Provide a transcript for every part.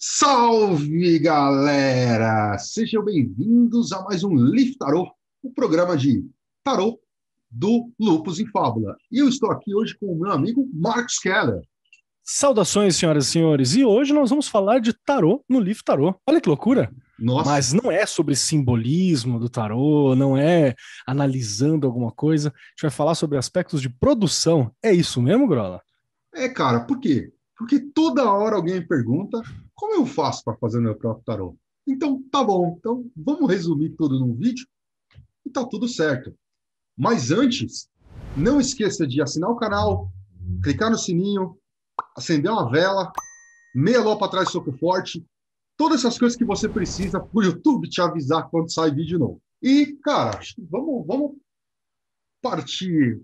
Salve, galera! Sejam bem-vindos a mais um Lift Tarot, o um programa de tarot do Lupus em Fábula. E eu estou aqui hoje com o meu amigo Marcos Keller. Saudações, senhoras e senhores. E hoje nós vamos falar de tarô no Lift Tarot. Olha que loucura! Nossa. Mas não é sobre simbolismo do tarô, não é analisando alguma coisa. A gente vai falar sobre aspectos de produção. É isso mesmo, Grola? É, cara, por quê? Porque toda hora alguém pergunta como eu faço para fazer meu próprio tarô. Então, tá bom. Então, vamos resumir tudo num vídeo e tá tudo certo. Mas antes, não esqueça de assinar o canal, clicar no sininho, acender uma vela, meia lua para trás, soco forte, todas essas coisas que você precisa para o YouTube te avisar quando sai vídeo novo. E, cara, vamos, vamos partir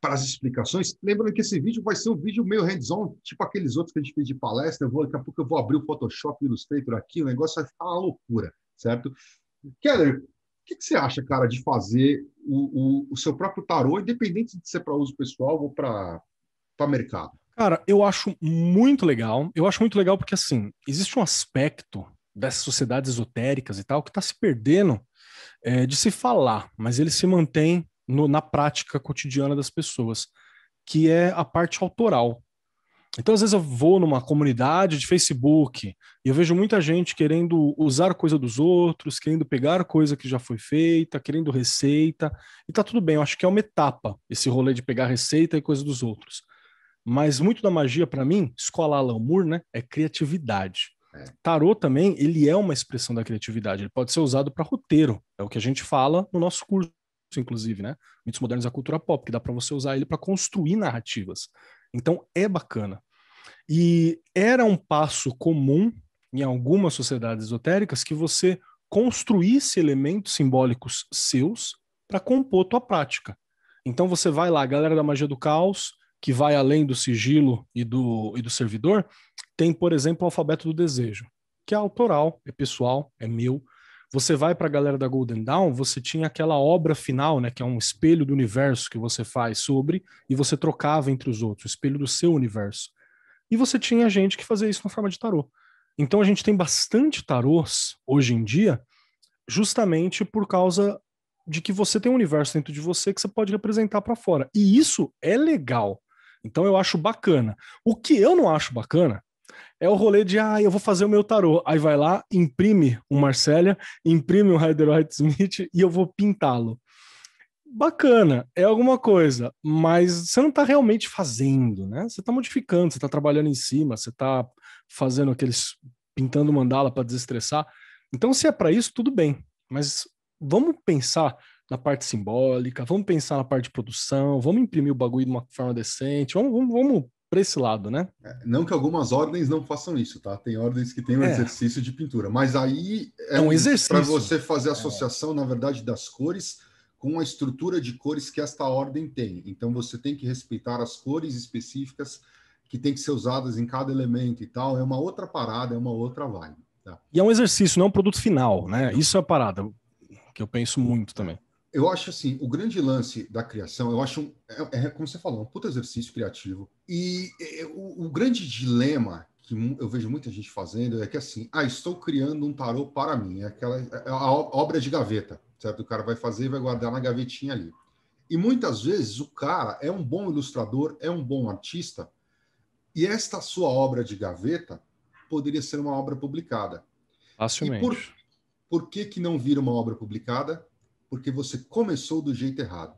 para as explicações. Lembrando que esse vídeo vai ser um vídeo meio hands-on, tipo aqueles outros que a gente fez de palestra. Eu vou, daqui a pouco eu vou abrir o Photoshop, Illustrator aqui, o negócio vai ficar uma loucura, certo? Keller, o que, que, você acha, cara, de fazer o, o, o seu próprio tarô, independente de ser para uso pessoal ou para mercado? Cara, eu acho muito legal. Eu acho muito legal porque, assim, existe um aspecto dessas sociedades esotéricas e tal que está se perdendo é, de se falar, mas ele se mantém no, na prática cotidiana das pessoas, que é a parte autoral. Então, às vezes, eu vou numa comunidade de Facebook e eu vejo muita gente querendo usar coisa dos outros, querendo pegar coisa que já foi feita, querendo receita, e tá tudo bem, eu acho que é uma etapa esse rolê de pegar receita e coisa dos outros. Mas muito da magia, para mim, escolar Alan né, é criatividade. É. Tarô também, ele é uma expressão da criatividade, ele pode ser usado para roteiro, é o que a gente fala no nosso curso inclusive, né? Mitos modernos da cultura pop, que dá para você usar ele para construir narrativas. Então é bacana. E era um passo comum em algumas sociedades esotéricas que você construísse elementos simbólicos seus para compor tua prática. Então você vai lá, a galera da magia do caos, que vai além do sigilo e do, e do servidor, tem, por exemplo, o alfabeto do desejo, que é autoral, é pessoal, é meu. Você vai para a galera da Golden Dawn, você tinha aquela obra final, né, que é um espelho do universo que você faz sobre e você trocava entre os outros, o espelho do seu universo. E você tinha gente que fazia isso na forma de tarô. Então a gente tem bastante tarôs hoje em dia, justamente por causa de que você tem um universo dentro de você que você pode representar para fora. E isso é legal. Então eu acho bacana. O que eu não acho bacana é o rolê de, ah, eu vou fazer o meu tarô. Aí vai lá, imprime um Marcélia, imprime um Rider White Smith e eu vou pintá-lo. Bacana, é alguma coisa, mas você não está realmente fazendo, né? Você está modificando, você está trabalhando em cima, você está fazendo aqueles. pintando mandala para desestressar. Então, se é para isso, tudo bem, mas vamos pensar na parte simbólica, vamos pensar na parte de produção, vamos imprimir o bagulho de uma forma decente, vamos, vamos, vamos para esse lado, né? É, não que algumas ordens não façam isso, tá? Tem ordens que têm um é. exercício de pintura, mas aí é, é um, exercício para você fazer é. associação, é. na verdade, das cores com a estrutura de cores que esta ordem tem. Então você tem que respeitar as cores específicas que tem que ser usadas em cada elemento e tal. É uma outra parada, é uma outra vibe. Tá? E é um exercício, não é um produto final, né? Isso é a parada que eu penso muito também eu acho assim, o grande lance da criação, eu acho, é, é como você falou, um puta exercício criativo. E é, é o, o, grande dilema que eu vejo muita gente fazendo é que assim, ah, estou criando um tarô para mim, é aquela é, é a obra de gaveta, certo? O cara vai fazer e vai guardar na gavetinha ali. E muitas vezes o cara é um bom ilustrador, é um bom artista, e esta sua obra de gaveta poderia ser uma obra publicada. Facilmente. E por, por que, que não vira uma obra publicada? porque você começou do jeito errado.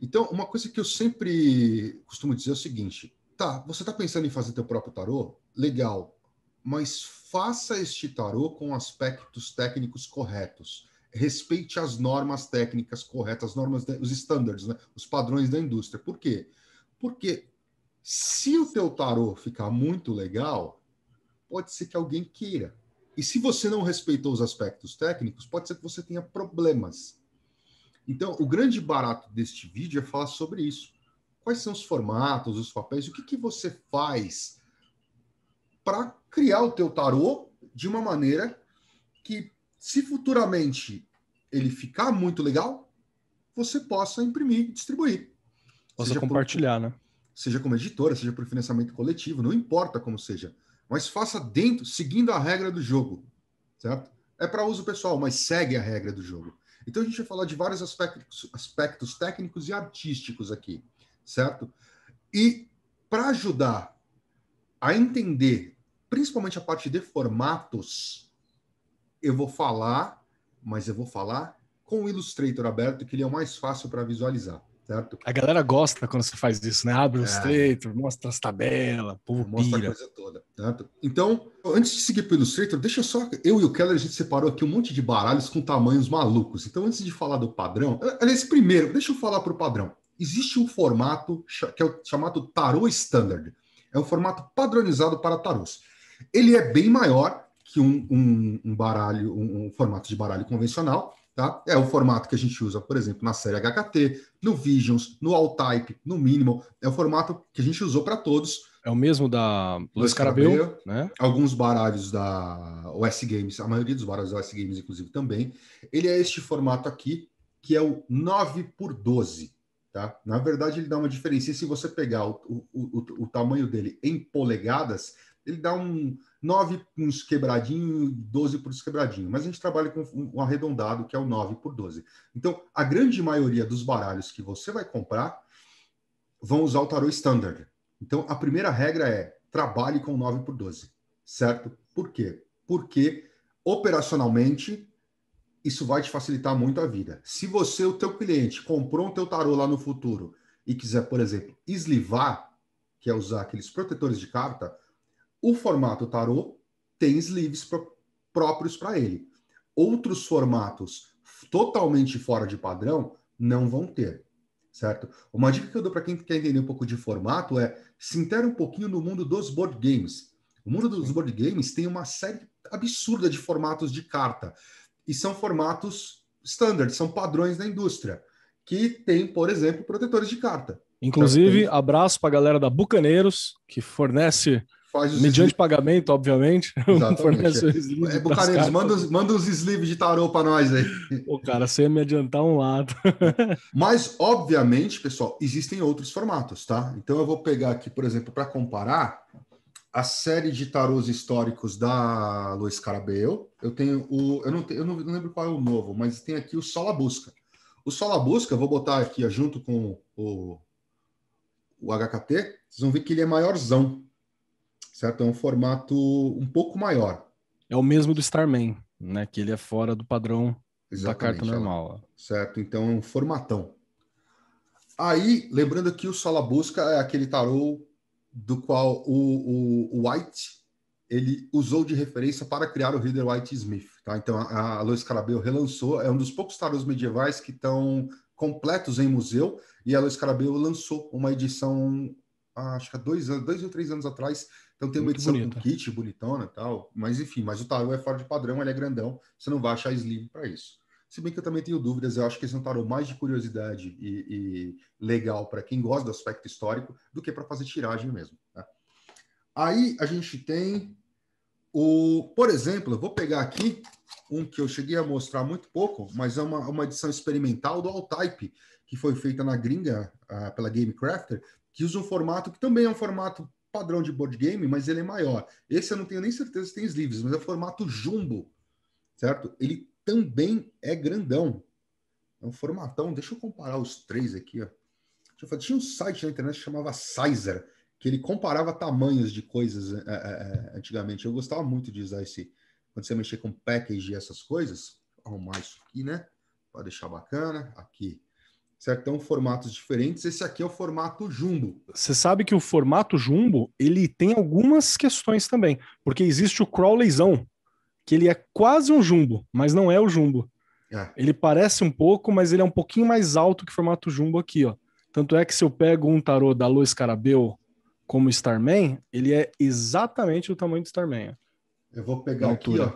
Então, uma coisa que eu sempre costumo dizer é o seguinte: tá, você está pensando em fazer teu próprio tarô? Legal, mas faça este tarô com aspectos técnicos corretos. Respeite as normas técnicas corretas, as normas, os standards, né? os padrões da indústria. Por quê? Porque se o teu tarô ficar muito legal, pode ser que alguém queira. E se você não respeitou os aspectos técnicos, pode ser que você tenha problemas. Então, o grande barato deste vídeo é falar sobre isso. Quais são os formatos, os papéis, o que, que você faz para criar o teu tarô de uma maneira que, se futuramente ele ficar muito legal, você possa imprimir e distribuir. Possa seja compartilhar, por, né? Seja como editora, seja por financiamento coletivo, não importa como seja. Mas faça dentro, seguindo a regra do jogo, certo? É para uso pessoal, mas segue a regra do jogo. Então a gente vai falar de vários aspectos, aspectos técnicos e artísticos aqui, certo? E para ajudar a entender, principalmente a parte de formatos, eu vou falar, mas eu vou falar com o Illustrator aberto, que ele é o mais fácil para visualizar certo? A galera gosta quando você faz isso, né? Abre o é. mostra as tabelas, povo Mostra pira. a coisa toda, certo? Então, antes de seguir pelo Illustrator, deixa só... Eu e o Keller, a gente separou aqui um monte de baralhos com tamanhos malucos. Então, antes de falar do padrão... Aliás, primeiro, deixa eu falar para o padrão. Existe um formato que é o chamado Tarot Standard. É um formato padronizado para tarôs. Ele é bem maior que um, um, um baralho, um, um formato de baralho convencional, Tá? É o formato que a gente usa, por exemplo, na série HKT, no Visions, no Alltype, no Minimal. É o formato que a gente usou para todos. É o mesmo da Luiz Carabeu, Carabeu, né? Alguns baralhos da OS Games, a maioria dos baralhos da OS Games, inclusive, também. Ele é este formato aqui, que é o 9 por 12. Tá? Na verdade, ele dá uma diferença. E se você pegar o, o, o, o tamanho dele em polegadas, ele dá um, 9 uns quebradinho, 12 por uns quebradinho. Mas a gente trabalha com um arredondado, que é o 9 por 12. Então, a grande maioria dos baralhos que você vai comprar vão usar o tarô standard. Então, a primeira regra é trabalhe com 9 por 12, certo? Por quê? Porque operacionalmente isso vai te facilitar muito a vida. Se você, o teu cliente, comprou um teu tarô lá no futuro e quiser, por exemplo, eslivar, que é usar aqueles protetores de carta, o formato tarô tem sleeves próprios para ele. Outros formatos totalmente fora de padrão não vão ter, certo? Uma dica que eu dou para quem quer entender um pouco de formato é se intera um pouquinho no mundo dos board games. O mundo dos board games tem uma série absurda de formatos de carta e são formatos standard, são padrões da indústria que tem, por exemplo, protetores de carta. Então, Inclusive, então, tem... abraço para a galera da Bucaneiros que fornece Faz os Mediante pagamento, obviamente. Exatamente. É, é manda, uns manda uns sleeves de tarô para nós aí. Pô, cara, você ia me adiantar um lado. Mas, obviamente, pessoal, existem outros formatos, tá? Então eu vou pegar aqui, por exemplo, para comparar, a série de tarôs históricos da Luiz Carabeu. Eu tenho o. Eu não, tenho, eu não lembro qual é o novo, mas tem aqui o Sola Busca. O Sola Busca, vou botar aqui junto com o, o HKT, vocês vão ver que ele é maiorzão certo? É um formato um pouco maior. É o mesmo do Starman, né? Que ele é fora do padrão Exatamente, da carta é. normal. É. Certo, então é um formatão. Aí, lembrando que o Busca é aquele tarô do qual o, o, o White ele usou de referência para criar o Reader White Smith. Tá? Então, a, a Lois relançou, é um dos poucos tarôs medievais que estão completos em museu, e a Lois carabel lançou uma edição acho que há dois anos, dois ou três anos atrás. Então tem uma Muito edição bonita. com kit bonitona tal. Mas enfim, mas o tarô é fora de padrão, ele é grandão. Você não vai achar slim para isso. Se bem que eu também tenho dúvidas, eu acho que esse é um tarô mais de curiosidade e, e legal para quem gosta do aspecto histórico do que para fazer tiragem mesmo. Tá? Aí a gente tem o, por exemplo, eu vou pegar aqui um que eu cheguei a mostrar muito pouco, mas é uma, uma edição experimental do All Type, que foi feita na gringa uh, pela Gamecrafter, que usa um formato que também é um formato padrão de board game, mas ele é maior. Esse eu não tenho nem certeza se tem sleeves, mas é formato jumbo, certo? Ele também é grandão. É um formatão. Deixa eu comparar os três aqui, ó. Deixa eu fazer. Tinha um site na internet que chamava Sizer, que ele comparava tamanhos de coisas é, é, é antigamente. Eu gostava muito de usar esse. Quando você mexia com package e essas coisas, arrumar isso aqui, né? Para deixar bacana. Aqui certo? Então, formatos diferentes. Esse aqui é o formato jumbo. Você sabe que o formato jumbo, ele tem algumas questões também, porque existe o crawleyzão, que ele é quase um jumbo, mas não é o jumbo. É. Ele parece um pouco, mas ele é um pouquinho mais alto que o formato jumbo aqui, ó. Tanto é que se eu pego um tarô da luz Carabel como Starman, ele é exatamente o tamanho do Starman. Ó. Eu vou pegar aqui, ó.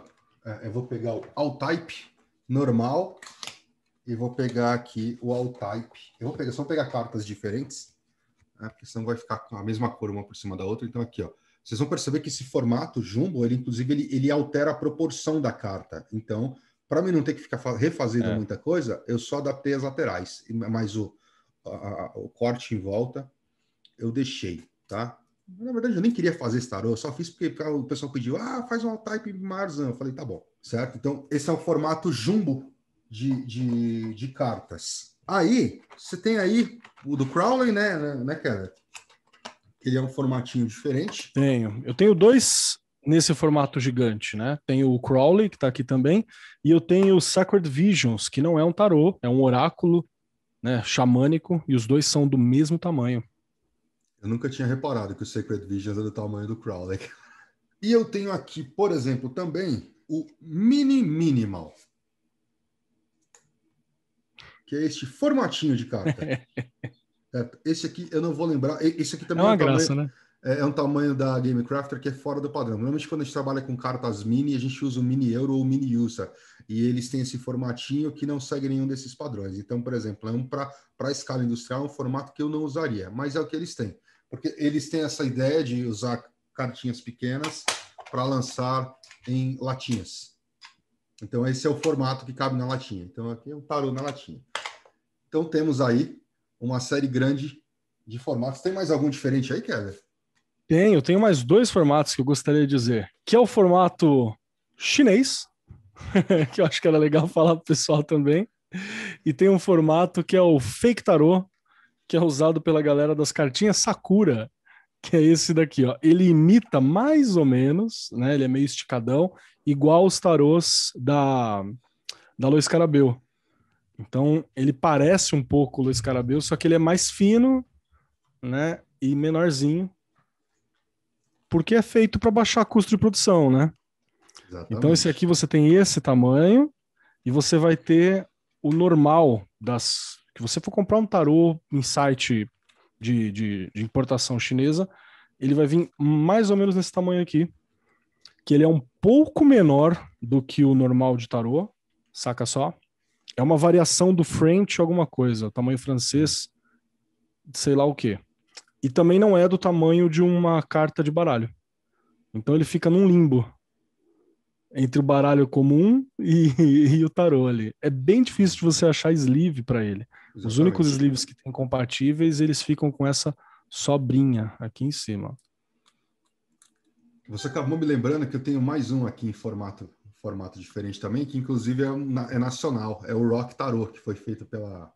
É, eu vou pegar o All Type normal e vou pegar aqui o all type. Eu vou pegar, só vou pegar cartas diferentes, né? porque senão vai ficar com a mesma cor uma por cima da outra. Então aqui, ó, vocês vão perceber que esse formato jumbo, ele inclusive ele, ele altera a proporção da carta. Então, para mim não ter que ficar refazendo é. muita coisa, eu só adaptei as laterais, mas o, a, o corte em volta eu deixei, tá? Na verdade, eu nem queria fazer esse tarô, eu só fiz porque o pessoal pediu, ah, faz um all type Marzan. Eu falei, tá bom, certo? Então, esse é o formato jumbo de, de, de cartas. Aí, você tem aí o do Crowley, né, né, né cara? Ele é um formatinho diferente. Tenho. Eu tenho dois nesse formato gigante, né? Tenho o Crowley, que tá aqui também, e eu tenho o Sacred Visions, que não é um tarô, é um oráculo, né, xamânico, e os dois são do mesmo tamanho. Eu nunca tinha reparado que o Sacred Visions é do tamanho do Crowley. E eu tenho aqui, por exemplo, também o Mini Minimal que é este formatinho de carta. É, esse aqui eu não vou lembrar. Esse aqui é também é, uma né? é um graça, tamanho, né? é, um tamanho da Game Crafter que é fora do padrão. Normalmente quando a gente trabalha com cartas mini, a gente usa o mini euro ou mini USA. E eles têm esse formatinho que não segue nenhum desses padrões. Então, por exemplo, é um para a escala industrial, é um formato que eu não usaria, mas é o que eles têm. Porque eles têm essa ideia de usar cartinhas pequenas para lançar em latinhas. Então, esse é o formato que cabe na latinha. Então, aqui é um tarô na latinha. Então temos aí uma série grande de formatos. Tem mais algum diferente aí, Kevin? Tenho, tenho mais dois formatos que eu gostaria de dizer, que é o formato chinês, que eu acho que era legal falar para o pessoal também, e tem um formato que é o fake tarô, que é usado pela galera das cartinhas Sakura, que é esse daqui, ó. Ele imita mais ou menos, né? Ele é meio esticadão, igual os tarôs da da Lois Carabel, então, ele parece um pouco o Luiz Carabeu, só que ele é mais fino, né? E menorzinho. Porque é feito para baixar custo de produção, né? Exatamente. Então, esse aqui você tem esse tamanho e você vai ter o normal das. Que você for comprar um tarô em site de, de, de importação chinesa, ele vai vir mais ou menos nesse tamanho aqui. Que ele é um pouco menor do que o normal de tarô, saca só? É uma variação do French alguma coisa, tamanho francês, sei lá o quê. E também não é do tamanho de uma carta de baralho. Então ele fica num limbo entre o baralho comum e, e, o tarô ali. É bem difícil de você achar sleeve para ele. Exatamente. Os únicos sleeves que tem compatíveis, eles ficam com essa sobrinha aqui em cima. Você acabou me lembrando que eu tenho mais um aqui em formato formato diferente também, que inclusive é, na, é nacional, é o Rock Tarot, que foi feito pela.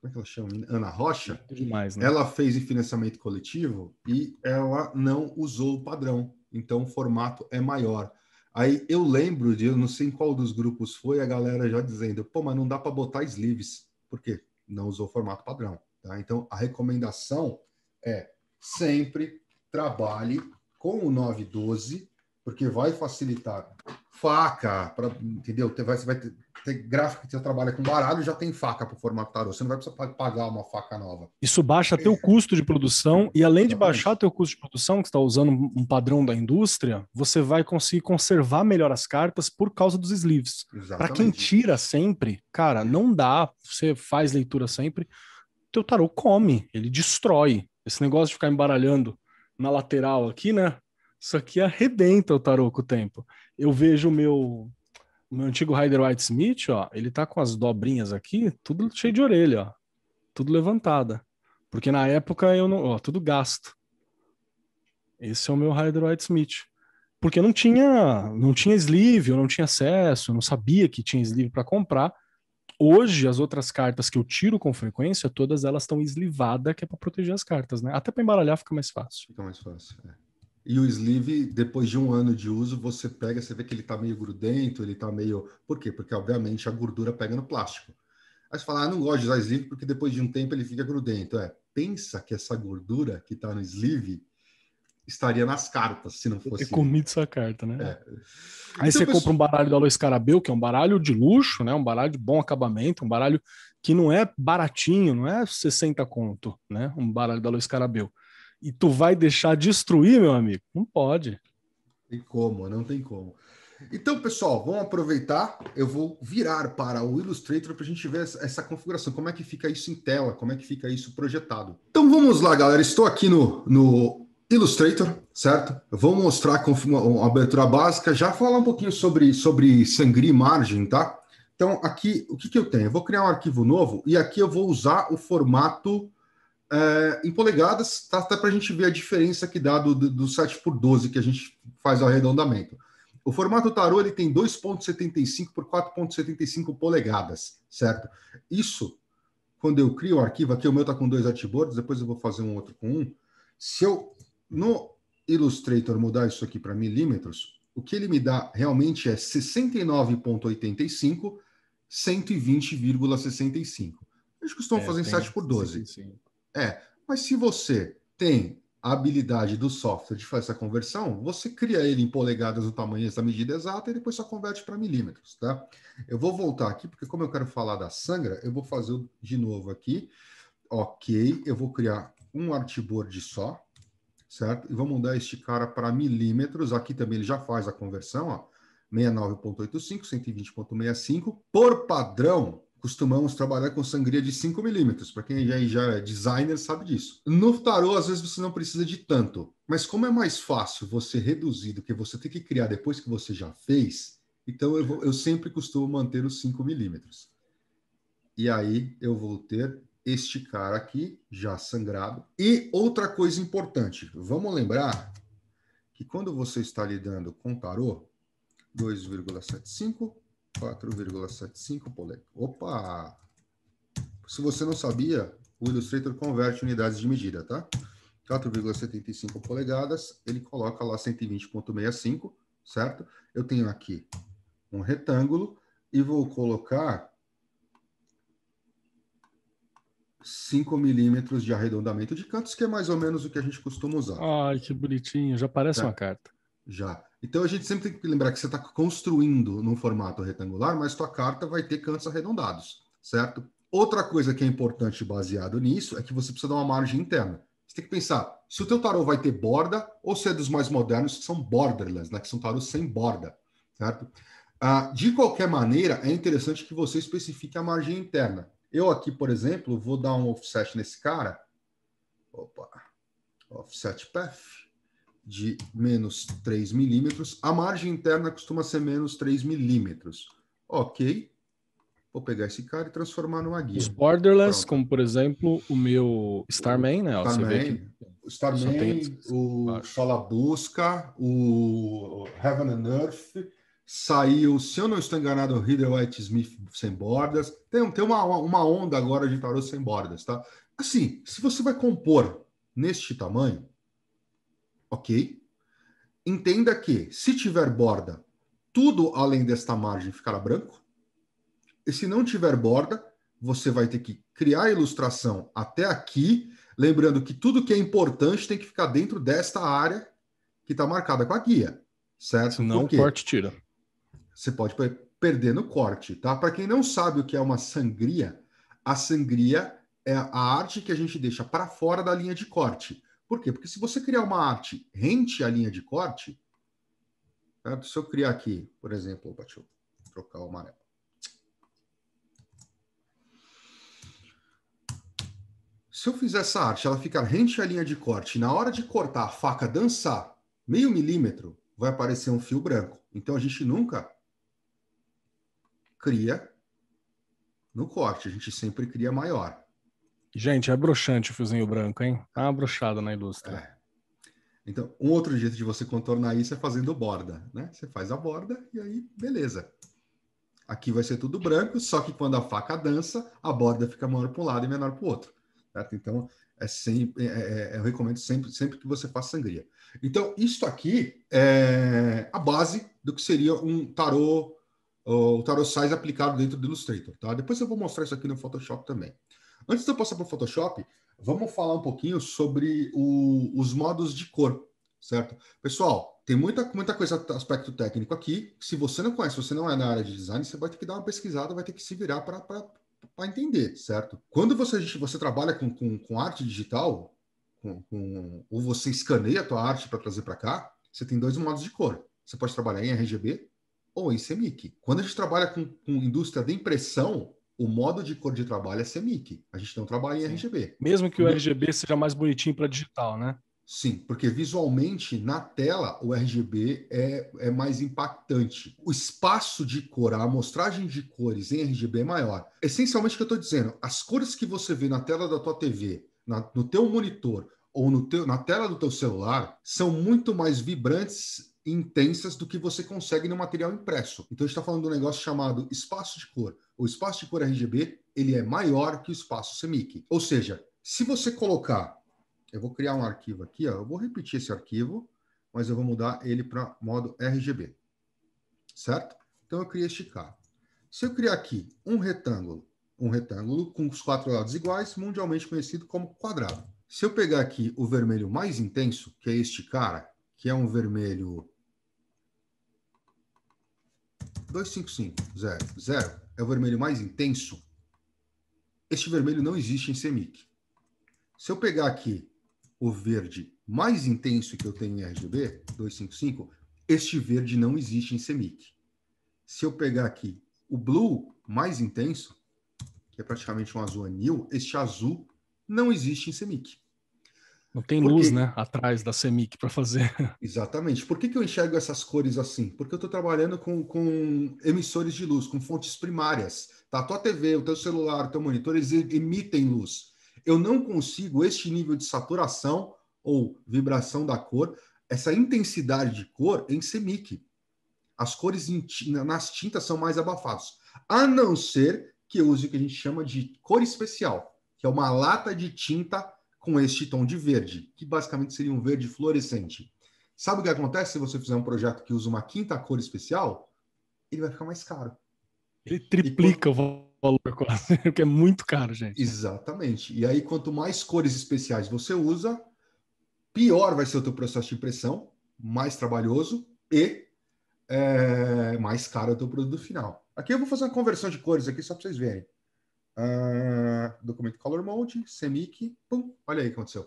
Como é que ela chama? Ana Rocha. É demais, né? Ela fez em financiamento coletivo e ela não usou o padrão. Então o formato é maior. Aí eu lembro de, eu não sei em qual dos grupos foi, a galera já dizendo, pô, mas não dá para botar sleeves. Por quê? Não usou o formato padrão. Tá? Então a recomendação é sempre trabalhe com o 912 porque vai facilitar. Faca, pra, entendeu? Você vai, vai ter, ter gráfico que você trabalha com baralho, já tem faca para formato tarô. Você não vai precisar pagar uma faca nova. Isso baixa teu custo de produção e além de baixar teu custo de produção, que está usando um padrão da indústria, você vai conseguir conservar melhor as cartas por causa dos sleeves. Para quem tira sempre, cara, não dá. Você faz leitura sempre, teu tarô come, ele destrói. Esse negócio de ficar embaralhando na lateral aqui, né? Isso aqui arrebenta o tarô com o tempo. Eu vejo o meu, meu antigo Rider White Smith, ó, ele tá com as dobrinhas aqui, tudo cheio de orelha, ó. Tudo levantada. Porque na época eu não, ó, tudo gasto. Esse é o meu Rider White Smith. Porque não tinha, não tinha sleeve, eu não tinha acesso, eu não sabia que tinha sleeve para comprar. Hoje as outras cartas que eu tiro com frequência, todas elas estão eslivadas, que é para proteger as cartas, né? Até para embaralhar fica mais fácil. Fica mais fácil. É. E o sleeve, depois de um ano de uso, você pega, você vê que ele está meio grudento, ele está meio. Por quê? Porque, obviamente, a gordura pega no plástico. Aí você fala, ah, não gosto de usar sleeve porque depois de um tempo ele fica grudento. É, pensa que essa gordura que está no sleeve estaria nas cartas, se não fosse. Ter comido essa carta, né? É. Aí então, você compra um baralho da Lois Carabel que é um baralho de luxo, né? Um baralho de bom acabamento, um baralho que não é baratinho, não é 60 conto, né? Um baralho da Lois Carabel e tu vai deixar destruir, meu amigo? Não pode. Tem como, não tem como. Então, pessoal, vamos aproveitar. Eu vou virar para o Illustrator para a gente ver essa configuração. Como é que fica isso em tela? Como é que fica isso projetado? Então, vamos lá, galera. Estou aqui no, no Illustrator, certo? vou mostrar a, a abertura básica. Já falar um pouquinho sobre, sobre sangri e margem, tá? Então, aqui, o que, que eu tenho? Eu vou criar um arquivo novo e aqui eu vou usar o formato é, em polegadas, tá, até para a gente ver a diferença que dá do, do, 7 por 12 que a gente faz o arredondamento. O formato tarô ele tem 2,75 por 4,75 polegadas, certo? Isso, quando eu crio o arquivo, aqui o meu está com dois artboards, depois eu vou fazer um outro com um. Se eu no Illustrator mudar isso aqui para milímetros, o que ele me dá realmente é 69,85, 120,65. A gente costuma fazer em 7 por 12. 65. É, mas se você tem a habilidade do software de fazer essa conversão, você cria ele em polegadas do tamanho da medida exata e depois só converte para milímetros, tá? Eu vou voltar aqui, porque como eu quero falar da sangra, eu vou fazer de novo aqui. Ok, eu vou criar um artboard só, certo? E vou mudar este cara para milímetros. Aqui também ele já faz a conversão, ó. 69.85, 120.65. Por padrão, costumamos trabalhar com sangria de 5 milímetros. Para quem já, é, já é designer sabe disso. No tarô, às vezes você não precisa de tanto, mas como é mais fácil você reduzir do que você ter que criar depois que você já fez, então eu, eu sempre costumo manter os 5 milímetros. E aí eu vou ter este cara aqui, já sangrado. E outra coisa importante, vamos lembrar que quando você está lidando com tarô, 2,75 4,75 polegadas. Opa! Se você não sabia, o Illustrator converte unidades de medida, tá? 4,75 polegadas, ele coloca lá 120.65, certo? Eu tenho aqui um retângulo e vou colocar 5 milímetros de arredondamento de cantos, que é mais ou menos o que a gente costuma usar. Ai, que bonitinho, já parece tá? uma carta. Já. Então a gente sempre tem que lembrar que você está construindo num formato retangular, mas sua carta vai ter cantos arredondados, certo? Outra coisa que é importante baseado nisso é que você precisa dar uma margem interna. Você tem que pensar se o teu tarô vai ter borda ou se é dos mais modernos que são borderless, né? Que são tarôs sem borda, certo? Ah, de qualquer maneira, é interessante que você especifique a margem interna. Eu aqui, por exemplo, vou dar um offset nesse cara. Opa! Offset path de menos 3 milímetros. A margem interna costuma ser menos 3 milímetros. Ok. Vou pegar esse cara e transformar numa guia. Os borderless, Pronto. como por exemplo o meu Starman, né? Starman, Você vê que... O Starman, tem... o Busca, o Heaven and Earth. Saiu, se eu não estou enganado, o Reader White Smith sem bordas. Tem, tem uma, uma onda agora de tarô sem bordas, tá? Assim, se você vai compor neste tamanho, ok? Entenda que, se tiver borda, tudo além desta margem ficará branco. E se não tiver borda, você vai ter que criar a ilustração até aqui, lembrando que tudo que é importante tem que ficar dentro desta área que está marcada com a guia, certo? Se não, o corte tira. Você pode perder no corte, tá? Para quem não sabe o que é uma sangria, a sangria é a arte que a gente deixa para fora da linha de corte. Por quê? Porque se você criar uma arte rente à linha de corte, certo? se eu criar aqui, por exemplo, deixa eu trocar o amarelo. Se eu fizer essa arte, ela ficar rente à linha de corte, na hora de cortar a faca dançar meio milímetro, vai aparecer um fio branco. Então a gente nunca cria no corte, a gente sempre cria maior. Gente, é broxante o fiozinho branco, hein? Tá uma brochada na ilustra. É. Então, um outro jeito de você contornar isso é fazendo borda, né? Você faz a borda e aí, beleza. Aqui vai ser tudo branco, só que quando a faca dança, a borda fica maior para um lado e menor para o outro. Certo? Então, é sempre, é, é, é, eu recomendo sempre, sempre que você faça sangria. Então, isto aqui é a base do que seria um tarô, o tarô size aplicado dentro do Illustrator. Tá? Depois eu vou mostrar isso aqui no Photoshop também. Antes de eu passar para o Photoshop, vamos falar um pouquinho sobre o, os modos de cor, certo? Pessoal, tem muita, muita coisa, aspecto técnico aqui. Se você não conhece, se você não é na área de design, você vai ter que dar uma pesquisada, vai ter que se virar para entender, certo? Quando você, você trabalha com, com, com arte digital, com, com, ou você escaneia a tua arte para trazer para cá, você tem dois modos de cor. Você pode trabalhar em RGB ou em CMYK. Quando a gente trabalha com, com indústria de impressão, o modo de cor de trabalho é CMYK. A gente não trabalha em Sim. RGB. Mesmo que o RGB seja mais bonitinho para digital, né? Sim, porque visualmente na tela o RGB é, é mais impactante. O espaço de cor, a amostragem de cores em RGB é maior. Essencialmente o que eu estou dizendo, as cores que você vê na tela da tua TV, na, no teu monitor ou no teu, na tela do teu celular, são muito mais vibrantes intensas do que você consegue no material impresso. Então a gente está falando de um negócio chamado espaço de cor. O espaço de cor RGB ele é maior que o espaço CMYK. Ou seja, se você colocar, eu vou criar um arquivo aqui, ó, eu vou repetir esse arquivo, mas eu vou mudar ele para modo RGB, certo? Então eu criei este cara. Se eu criar aqui um retângulo, um retângulo com os quatro lados iguais, mundialmente conhecido como quadrado. Se eu pegar aqui o vermelho mais intenso, que é este cara, que é um vermelho 255, 0, 0, é o vermelho mais intenso, este vermelho não existe em CMYK. Se eu pegar aqui o verde mais intenso que eu tenho em RGB, 255, este verde não existe em CMYK. Se eu pegar aqui o blue mais intenso, que é praticamente um azul anil, este azul não existe em CMYK. Não tem Porque... luz, né, atrás da CEMIC para fazer. Exatamente. Por que, que eu enxergo essas cores assim? Porque eu estou trabalhando com, com emissores de luz, com fontes primárias. Tá? A tua TV, o teu celular, o teu monitor, eles emitem luz. Eu não consigo este nível de saturação ou vibração da cor, essa intensidade de cor em CEMIC. As cores nas tintas são mais abafadas. A não ser que eu use o que a gente chama de cor especial, que é uma lata de tinta com este tom de verde, que basicamente seria um verde fluorescente. Sabe o que acontece se você fizer um projeto que usa uma quinta cor especial? Ele vai ficar mais caro. Ele triplica o valor quase, porque é muito caro, gente. Exatamente. E aí, quanto mais cores especiais você usa, pior vai ser o teu processo de impressão, mais trabalhoso e é, mais caro é o teu produto final. Aqui eu vou fazer uma conversão de cores aqui só para vocês verem. Ah, documento color mode, CMYK, pum, olha aí o que aconteceu.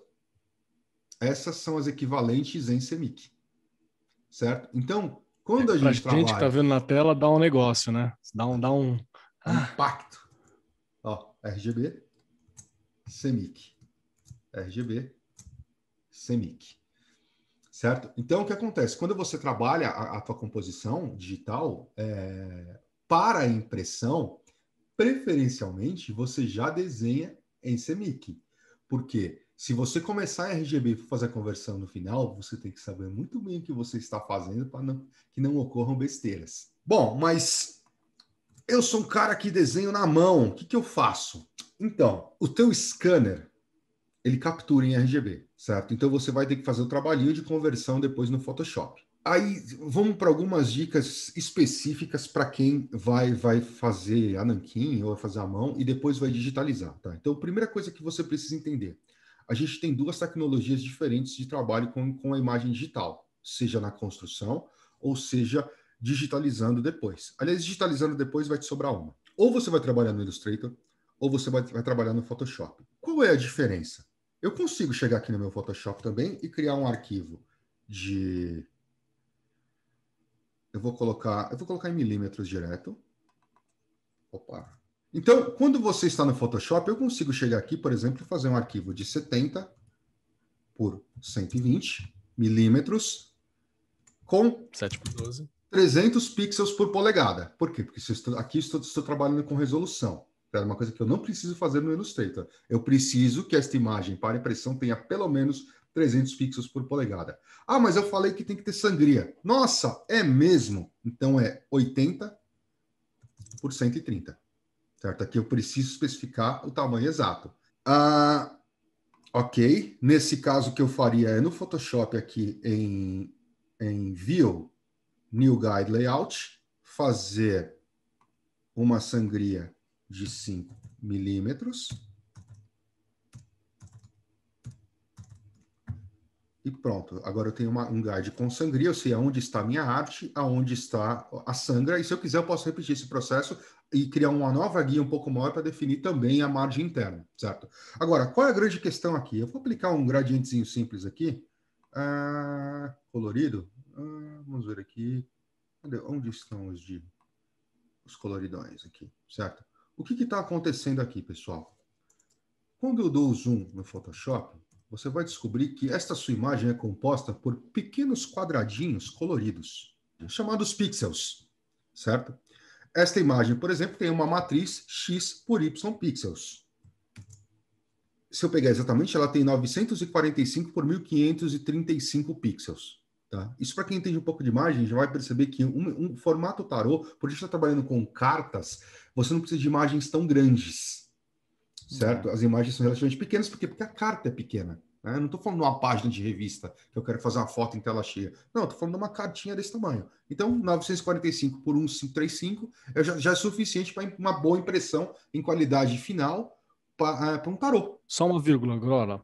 Essas são as equivalentes em CMYK, certo? Então, quando é, a gente trabalha... a gente que tá vendo na tela, dá um negócio, né? Dá um... Dá um... Ah. Impacto. Ó, RGB, CMYK. RGB, CMYK. Certo? Então, o que acontece? Quando você trabalha a, a tua composição digital, é, para a impressão, preferencialmente você já desenha em CMYK. Porque se você começar em RGB e fazer a conversão no final, você tem que saber muito bem o que você está fazendo para que não ocorram besteiras. Bom, mas eu sou um cara que desenho na mão. O que, que eu faço? Então, o teu scanner, ele captura em RGB, certo? Então você vai ter que fazer o trabalhinho de conversão depois no Photoshop. Aí vamos para algumas dicas específicas para quem vai vai fazer a nanquim ou fazer a mão e depois vai digitalizar, tá? Então, primeira coisa que você precisa entender, a gente tem duas tecnologias diferentes de trabalho com, com a imagem digital, seja na construção ou seja digitalizando depois. Aliás, digitalizando depois vai te sobrar uma. Ou você vai trabalhar no Illustrator ou você vai, vai trabalhar no Photoshop. Qual é a diferença? Eu consigo chegar aqui no meu Photoshop também e criar um arquivo de eu vou colocar, eu vou colocar em milímetros direto. Opa. Então, quando você está no Photoshop, eu consigo chegar aqui, por exemplo, e fazer um arquivo de 70 por 120 milímetros com 7 por 12. 300 pixels por polegada. Por quê? Porque aqui estou, estou trabalhando com resolução. É uma coisa que eu não preciso fazer no Illustrator. Eu preciso que esta imagem para impressão tenha pelo menos 300 pixels por polegada. Ah, mas eu falei que tem que ter sangria. Nossa, é mesmo? Então é 80 por 130. Certo? Aqui eu preciso especificar o tamanho exato. Ah, ok. Nesse caso, o que eu faria é no Photoshop aqui em, em View, New Guide Layout, fazer uma sangria de 5 milímetros e pronto. Agora eu tenho uma, um guide com sangria, eu sei aonde está a minha arte, aonde está a sangra, e se eu quiser eu posso repetir esse processo e criar uma nova guia um pouco maior para definir também a margem interna, certo? Agora, qual é a grande questão aqui? Eu vou aplicar um gradientezinho simples aqui, ah, colorido. Ah, vamos ver aqui, Cadê? onde estão os, de, os coloridões aqui, certo? O que está acontecendo aqui, pessoal? Quando eu dou o zoom no Photoshop, você vai descobrir que esta sua imagem é composta por pequenos quadradinhos coloridos, chamados pixels, certo? Esta imagem, por exemplo, tem uma matriz X por Y pixels. Se eu pegar exatamente, ela tem 945 por 1535 pixels. Tá? Isso para quem entende um pouco de imagem já vai perceber que um, um formato tarô, por a gente está trabalhando com cartas, você não precisa de imagens tão grandes certo? Né? As imagens são relativamente pequenas, porque, porque a carta é pequena. Né? Não estou falando de uma página de revista que eu quero fazer uma foto em tela cheia. Não, estou falando de uma cartinha desse tamanho. Então, 945 por 1535 é já, já é suficiente para uma boa impressão em qualidade final para uh, é, um tarô. Só uma vírgula, agora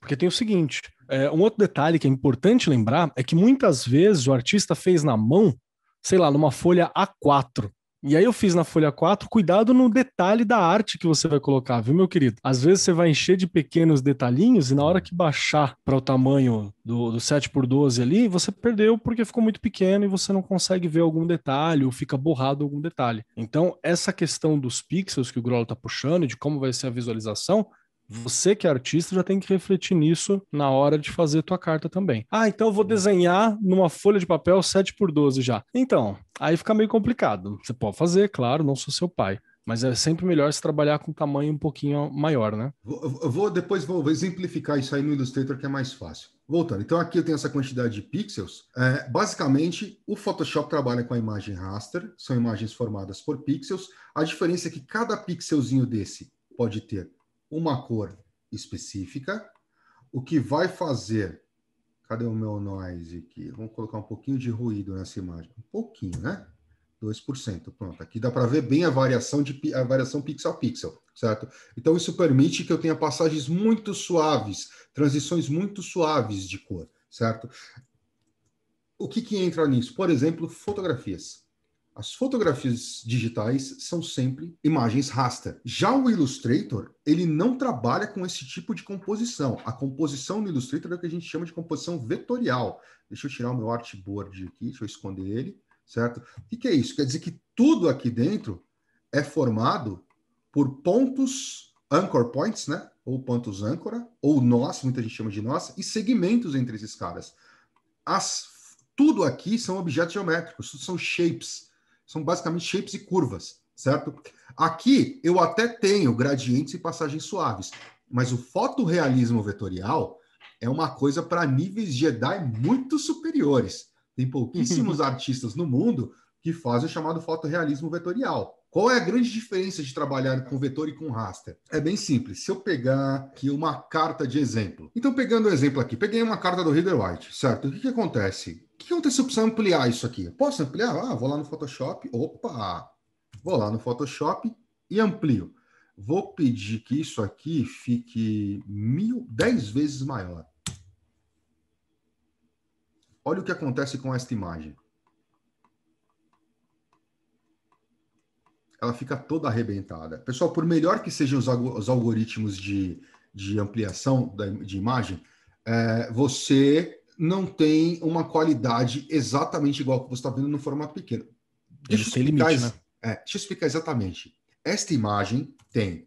Porque tem o seguinte: é, um outro detalhe que é importante lembrar é que muitas vezes o artista fez na mão, sei lá, numa folha A4. E aí eu fiz na folha 4, cuidado no detalhe da arte que você vai colocar, viu, meu querido? Às vezes você vai encher de pequenos detalhinhos e na hora que baixar para o tamanho do, do 7 por 12 ali, você perdeu porque ficou muito pequeno e você não consegue ver algum detalhe ou fica borrado algum detalhe. Então, essa questão dos pixels que o Grolo está puxando e de como vai ser a visualização, você que é artista já tem que refletir nisso na hora de fazer tua carta também. Ah, então eu vou desenhar numa folha de papel 7 por 12 já. Então, aí fica meio complicado. Você pode fazer, claro, não sou seu pai. Mas é sempre melhor se trabalhar com tamanho um pouquinho maior, né? Eu vou depois vou exemplificar isso aí no Illustrator que é mais fácil. Voltando, então aqui eu tenho essa quantidade de pixels. É, basicamente, o Photoshop trabalha com a imagem raster, são imagens formadas por pixels. A diferença é que cada pixelzinho desse pode ter uma cor específica, o que vai fazer. Cadê o meu noise aqui? Vamos colocar um pouquinho de ruído nessa imagem. Um pouquinho, né? 2%. Pronto, aqui dá para ver bem a variação de a variação pixel a pixel, certo? Então isso permite que eu tenha passagens muito suaves, transições muito suaves de cor, certo? O que que entra nisso? Por exemplo, fotografias. As fotografias digitais são sempre imagens raster. Já o Illustrator, ele não trabalha com esse tipo de composição. A composição no Illustrator é o que a gente chama de composição vetorial. Deixa eu tirar o meu artboard aqui, deixa eu esconder ele, certo? O que é isso? Quer dizer que tudo aqui dentro é formado por pontos, anchor points, né? Ou pontos âncora, ou nós, muita gente chama de nós, e segmentos entre esses caras. As, tudo aqui são objetos geométricos, são shapes são basicamente shapes e curvas, certo? Aqui eu até tenho gradientes e passagens suaves, mas o fotorrealismo vetorial é uma coisa para níveis Jedi muito superiores. Tem pouquíssimos artistas no mundo que fazem o chamado fotorrealismo vetorial. Qual é a grande diferença de trabalhar com vetor e com raster? É bem simples. Se eu pegar aqui uma carta de exemplo. Então, pegando o um exemplo aqui, peguei uma carta do Reader White, certo? O que, que acontece? O que acontece se eu precisar ampliar isso aqui? posso ampliar? Ah, vou lá no Photoshop. Opa! Vou lá no Photoshop e amplio. Vou pedir que isso aqui fique mil, dez vezes maior. Olha o que acontece com esta imagem. ela fica toda arrebentada. Pessoal, por melhor que sejam os, algoritmos de, de ampliação de imagem, é, você não tem uma qualidade exatamente igual que você está vendo no formato pequeno. Deixa eu, tem explicar, limite, né? é, deixa eu explicar exatamente. Esta imagem tem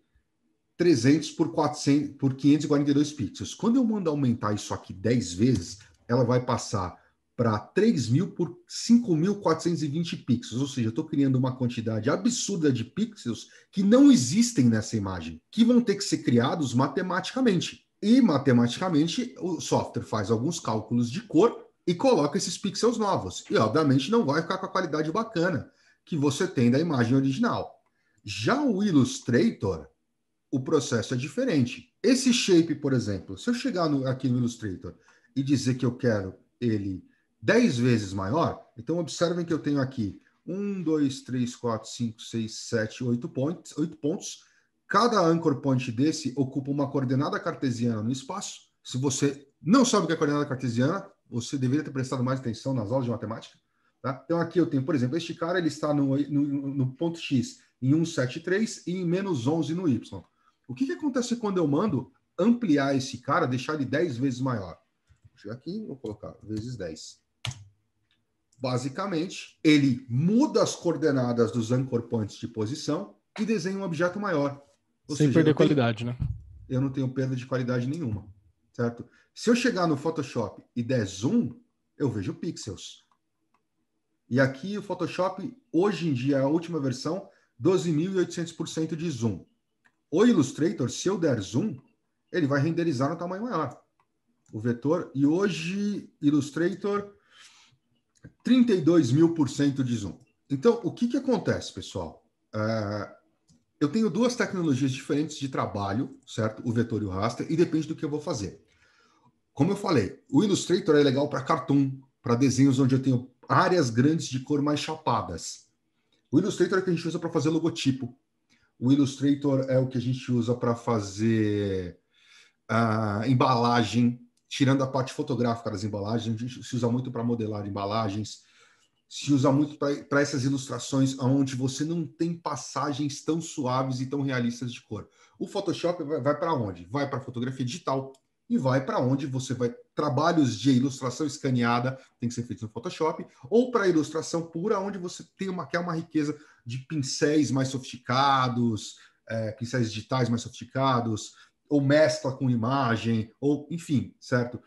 300 por, 400, por 542 pixels. Quando eu mando aumentar isso aqui 10 vezes, ela vai passar para 3 mil por 5.420 pixels, ou seja, estou criando uma quantidade absurda de pixels que não existem nessa imagem, que vão ter que ser criados matematicamente. E matematicamente o software faz alguns cálculos de cor e coloca esses pixels novos. E obviamente não vai ficar com a qualidade bacana que você tem da imagem original. Já o Illustrator, o processo é diferente. Esse shape, por exemplo, se eu chegar no, aqui no Illustrator e dizer que eu quero ele 10 vezes maior, então observem que eu tenho aqui 1, 2, 3, 4, 5, 6, 7, 8 pontos. 8 pontos. Cada anchor point desse ocupa uma coordenada cartesiana no espaço. Se você não sabe o que é coordenada cartesiana, você deveria ter prestado mais atenção nas aulas de matemática. Tá? Então aqui eu tenho, por exemplo, este cara ele está no, no, no ponto x em 1, 7, 3 e em menos 11 no y. O que, que acontece quando eu mando ampliar esse cara, deixar ele 10 vezes maior? Vou chegar aqui e vou colocar vezes 10. Basicamente, ele muda as coordenadas dos anchor points de posição e desenha um objeto maior. Ou Sem seja, perder tenho, qualidade, né? Eu não tenho perda de qualidade nenhuma, certo? Se eu chegar no Photoshop e der zoom, eu vejo pixels. E aqui o Photoshop, hoje em dia, é a última versão, 12.800% de zoom. O Illustrator, se eu der zoom, ele vai renderizar no tamanho maior. O vetor, e hoje, Illustrator, 32 mil por cento de zoom. Então, o que, que acontece, pessoal? É, eu tenho duas tecnologias diferentes de trabalho, certo? O vetor e o raster, e depende do que eu vou fazer. Como eu falei, o Illustrator é legal para cartoon, para desenhos onde eu tenho áreas grandes de cor mais chapadas. O Illustrator é o que a gente usa para fazer logotipo. O Illustrator é o que a gente usa para fazer uh, embalagem, tirando a parte fotográfica das embalagens, a gente se usa muito para modelar embalagens, se usa muito para essas ilustrações onde você não tem passagens tão suaves e tão realistas de cor. O Photoshop vai, vai para onde? Vai para fotografia digital e vai para onde você vai trabalhos de ilustração escaneada tem que ser feito no Photoshop ou para ilustração pura onde você tem uma quer uma riqueza de pincéis mais sofisticados, é, pincéis digitais mais sofisticados, ou mescla com imagem, ou enfim, certo?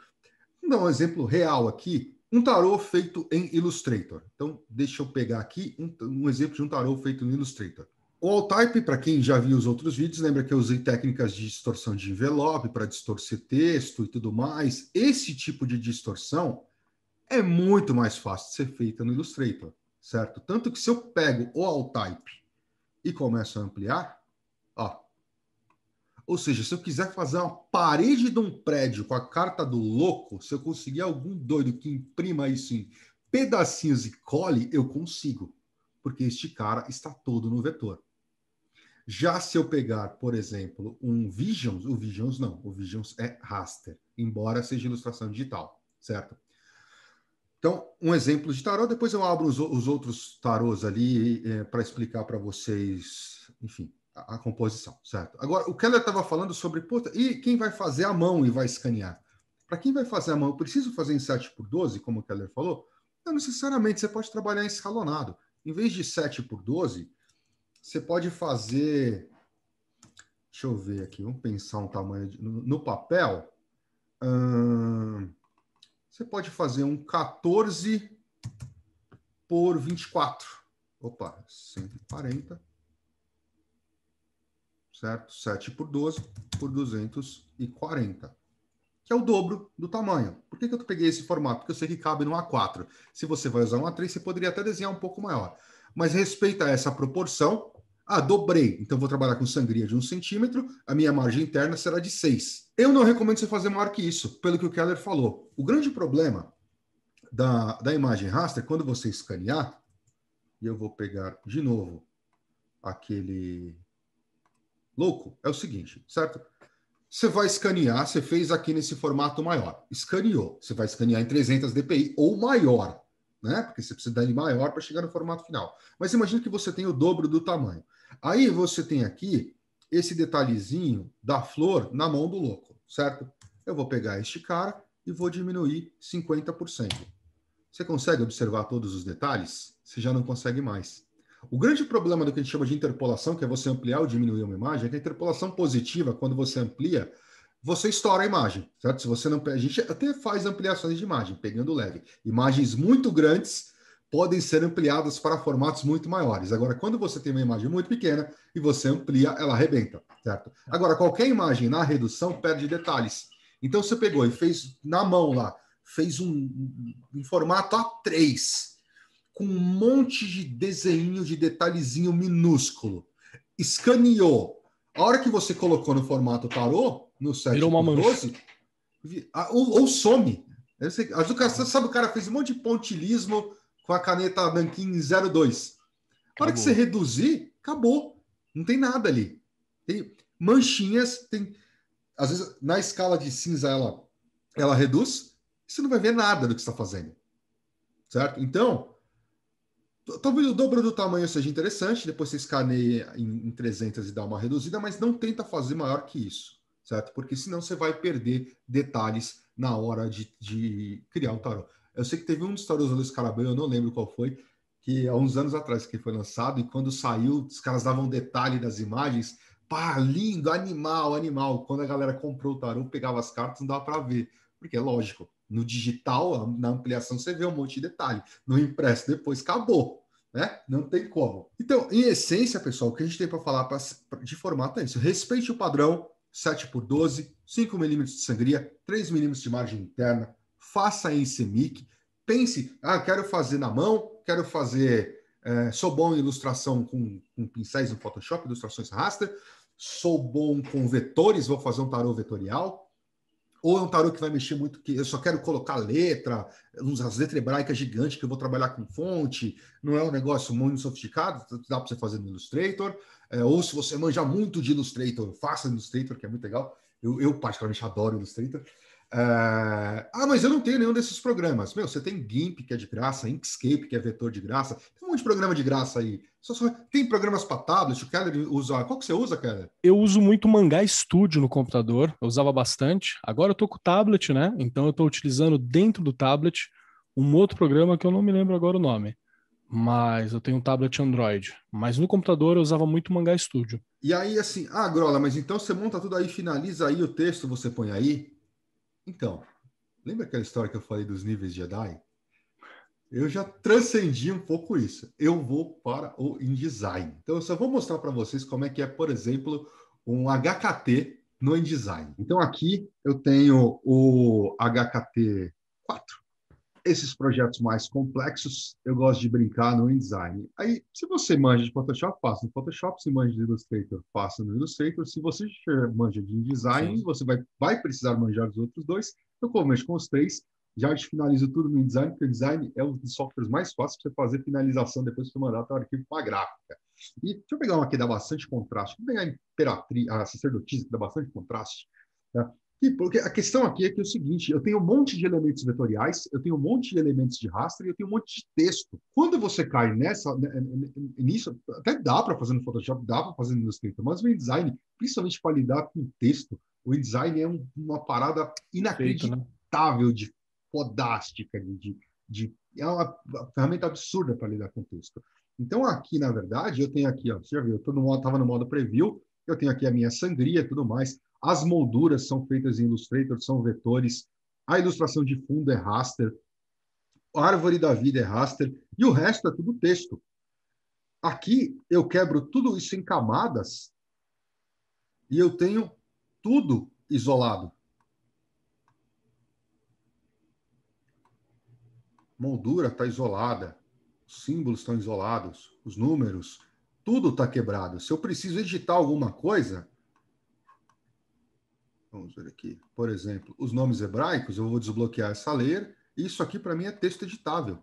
Vamos dar um exemplo real aqui, um tarô feito em Illustrator. Então, deixa eu pegar aqui um, um exemplo de um tarô feito em Illustrator. O Alltype, para quem já viu os outros vídeos, lembra que eu usei técnicas de distorção de envelope para distorcer texto e tudo mais. Esse tipo de distorção é muito mais fácil de ser feita no Illustrator, certo? Tanto que se eu pego o Alltype e começo a ampliar, ó, ou seja, se eu quiser fazer uma parede de um prédio com a carta do louco, se eu conseguir algum doido que imprima isso em pedacinhos e cole, eu consigo. Porque este cara está todo no vetor. Já se eu pegar, por exemplo, um Visions, o Visions não, o Visions é raster, embora seja ilustração digital, certo? Então, um exemplo de tarô, depois eu abro os, os outros tarôs ali eh, para explicar para vocês, enfim, a, composição, certo? Agora, o Keller estava falando sobre, puta, e quem vai fazer a mão e vai escanear? Para quem vai fazer a mão, eu preciso fazer em 7 por 12, como o Keller falou? Não necessariamente, você pode trabalhar escalonado. Em vez de 7 por 12, você pode fazer. Deixa eu ver aqui, vamos pensar um tamanho. De... no, papel, hum, você pode fazer um 14 por 24. Opa, 140 certo? 7 por 12 por 240, que é o dobro do tamanho. Por que, que eu peguei esse formato? Porque eu sei que cabe no A4. Se você vai usar um A3, você poderia até desenhar um pouco maior. Mas respeita essa proporção. Ah, dobrei. Então vou trabalhar com sangria de 1 centímetro. A minha margem interna será de 6. Eu não recomendo você fazer maior que isso, pelo que o Keller falou. O grande problema da, da imagem raster, quando você escanear, e eu vou pegar de novo aquele louco é o seguinte, certo? Você vai escanear, você fez aqui nesse formato maior. Escaneou. Você vai escanear em 300 dpi ou maior, né? Porque você precisa de maior para chegar no formato final. Mas imagine que você tem o dobro do tamanho. Aí você tem aqui esse detalhezinho da flor na mão do louco, certo? Eu vou pegar este cara e vou diminuir 50%. Você consegue observar todos os detalhes? Você já não consegue mais. O grande problema do que a gente chama de interpolação, que é você ampliar ou diminuir uma imagem, é que a interpolação positiva, quando você amplia, você estoura a imagem, certo? Se você não a gente até faz ampliações de imagem, pegando leve. Imagens muito grandes podem ser ampliadas para formatos muito maiores. Agora, quando você tem uma imagem muito pequena e você amplia, ela arrebenta, certo? Agora, qualquer imagem na redução perde detalhes. Então, você pegou e fez na mão lá, fez um, um formato A3, com um monte de desenho, de detalhezinho minúsculo. Escaneou. A hora que você colocou no formato tarô, no 7 Virou uma 12, ou, ou some. o cara, sabe, o cara fez um monte de pontilismo com a caneta Nankin 02. A hora que você reduzir, acabou. Não tem nada ali. Tem manchinhas, tem. Às vezes, na escala de cinza, ela, ela reduz, você não vai ver nada do que está fazendo. Certo? Então, Talvez o dobro do tamanho seja interessante, depois você escaneia em, 300 e dá uma reduzida, mas não tenta fazer maior que isso, certo? Porque senão você vai perder detalhes na hora de, de criar o um tarô. Eu sei que teve um dos tarôs do Escarabão, eu não lembro qual foi, que há uns anos atrás que foi lançado, e quando saiu, os caras davam detalhe das imagens. Pá, lindo, animal, animal. Quando a galera comprou o tarô, pegava as cartas, não dava para ver, porque é lógico, no digital, na ampliação, você vê um monte de detalhe. No impresso, depois acabou. Né? Não tem como. Então, em essência, pessoal, o que a gente tem para falar pra, de formato é isso. Respeite o padrão 7 por 12, 5 milímetros de sangria, 3 milímetros de margem interna. Faça em semic, Pense, ah, quero fazer na mão, quero fazer... É, sou bom em ilustração com, com pincéis no Photoshop, ilustrações raster. Sou bom com vetores, vou fazer um tarô vetorial ou é um tarô que vai mexer muito, que eu só quero colocar letra, as letras hebraicas gigantes que eu vou trabalhar com fonte, não é um negócio muito sofisticado, dá para você fazer no Illustrator, é, ou se você manja muito de Illustrator, faça Illustrator, que é muito legal, eu, eu particularmente adoro Illustrator, ah, mas eu não tenho nenhum desses programas. Meu, você tem GIMP, que é de graça, Inkscape, que é vetor de graça. Tem um monte de programa de graça aí. Tem programas para tablets, o Keller usa. Qual que você usa, Keller? Eu uso muito Mangá Studio no computador, eu usava bastante. Agora eu tô com o tablet, né? Então eu tô utilizando dentro do tablet um outro programa que eu não me lembro agora o nome. Mas eu tenho um tablet Android. Mas no computador eu usava muito Mangá Studio. E aí, assim, ah, Grola, mas então você monta tudo aí, finaliza aí o texto, você põe aí? Então, lembra aquela história que eu falei dos níveis Jedi? Eu já transcendi um pouco isso. Eu vou para o InDesign. Então, eu só vou mostrar para vocês como é que é, por exemplo, um HKT no InDesign. Então, aqui eu tenho o HKT 4, esses projetos mais complexos, eu gosto de brincar no InDesign. Aí, se você manja de Photoshop, faça no Photoshop. Se manja de Illustrator, faça no Illustrator. Se você manja de InDesign, Sim. você vai, vai precisar manjar dos outros dois. Eu começo com os três. Já finalizo tudo no InDesign, porque o InDesign é um dos softwares mais fáceis para você fazer finalização depois que você mandar o arquivo para a gráfica. E deixa eu pegar uma que dá bastante contraste. Vou pegar a Imperatriz, a Sacerdotisa, que dá bastante contraste. Tá? E porque a questão aqui é que é o seguinte: eu tenho um monte de elementos vetoriais, eu tenho um monte de elementos de rastro e eu tenho um monte de texto. Quando você cai nessa, né, é, é, é, nisso, até dá para fazer no Photoshop, dá para fazer no Illustrator, mas o InDesign, principalmente para lidar com texto, o InDesign é um, uma parada né? inacreditável de fodástica, de, de, de é uma ferramenta absurda para lidar com texto. Então, aqui, na verdade, eu tenho aqui, ó, você já viu, eu estava no modo preview, eu tenho aqui a minha sangria e tudo mais as molduras são feitas em Illustrator, são vetores, a ilustração de fundo é raster, a árvore da vida é raster, e o resto é tudo texto. Aqui eu quebro tudo isso em camadas e eu tenho tudo isolado. Moldura está isolada, os símbolos estão isolados, os números, tudo está quebrado. Se eu preciso editar alguma coisa, Vamos ver aqui. Por exemplo, os nomes hebraicos, eu vou desbloquear essa layer. Isso aqui, para mim, é texto editável.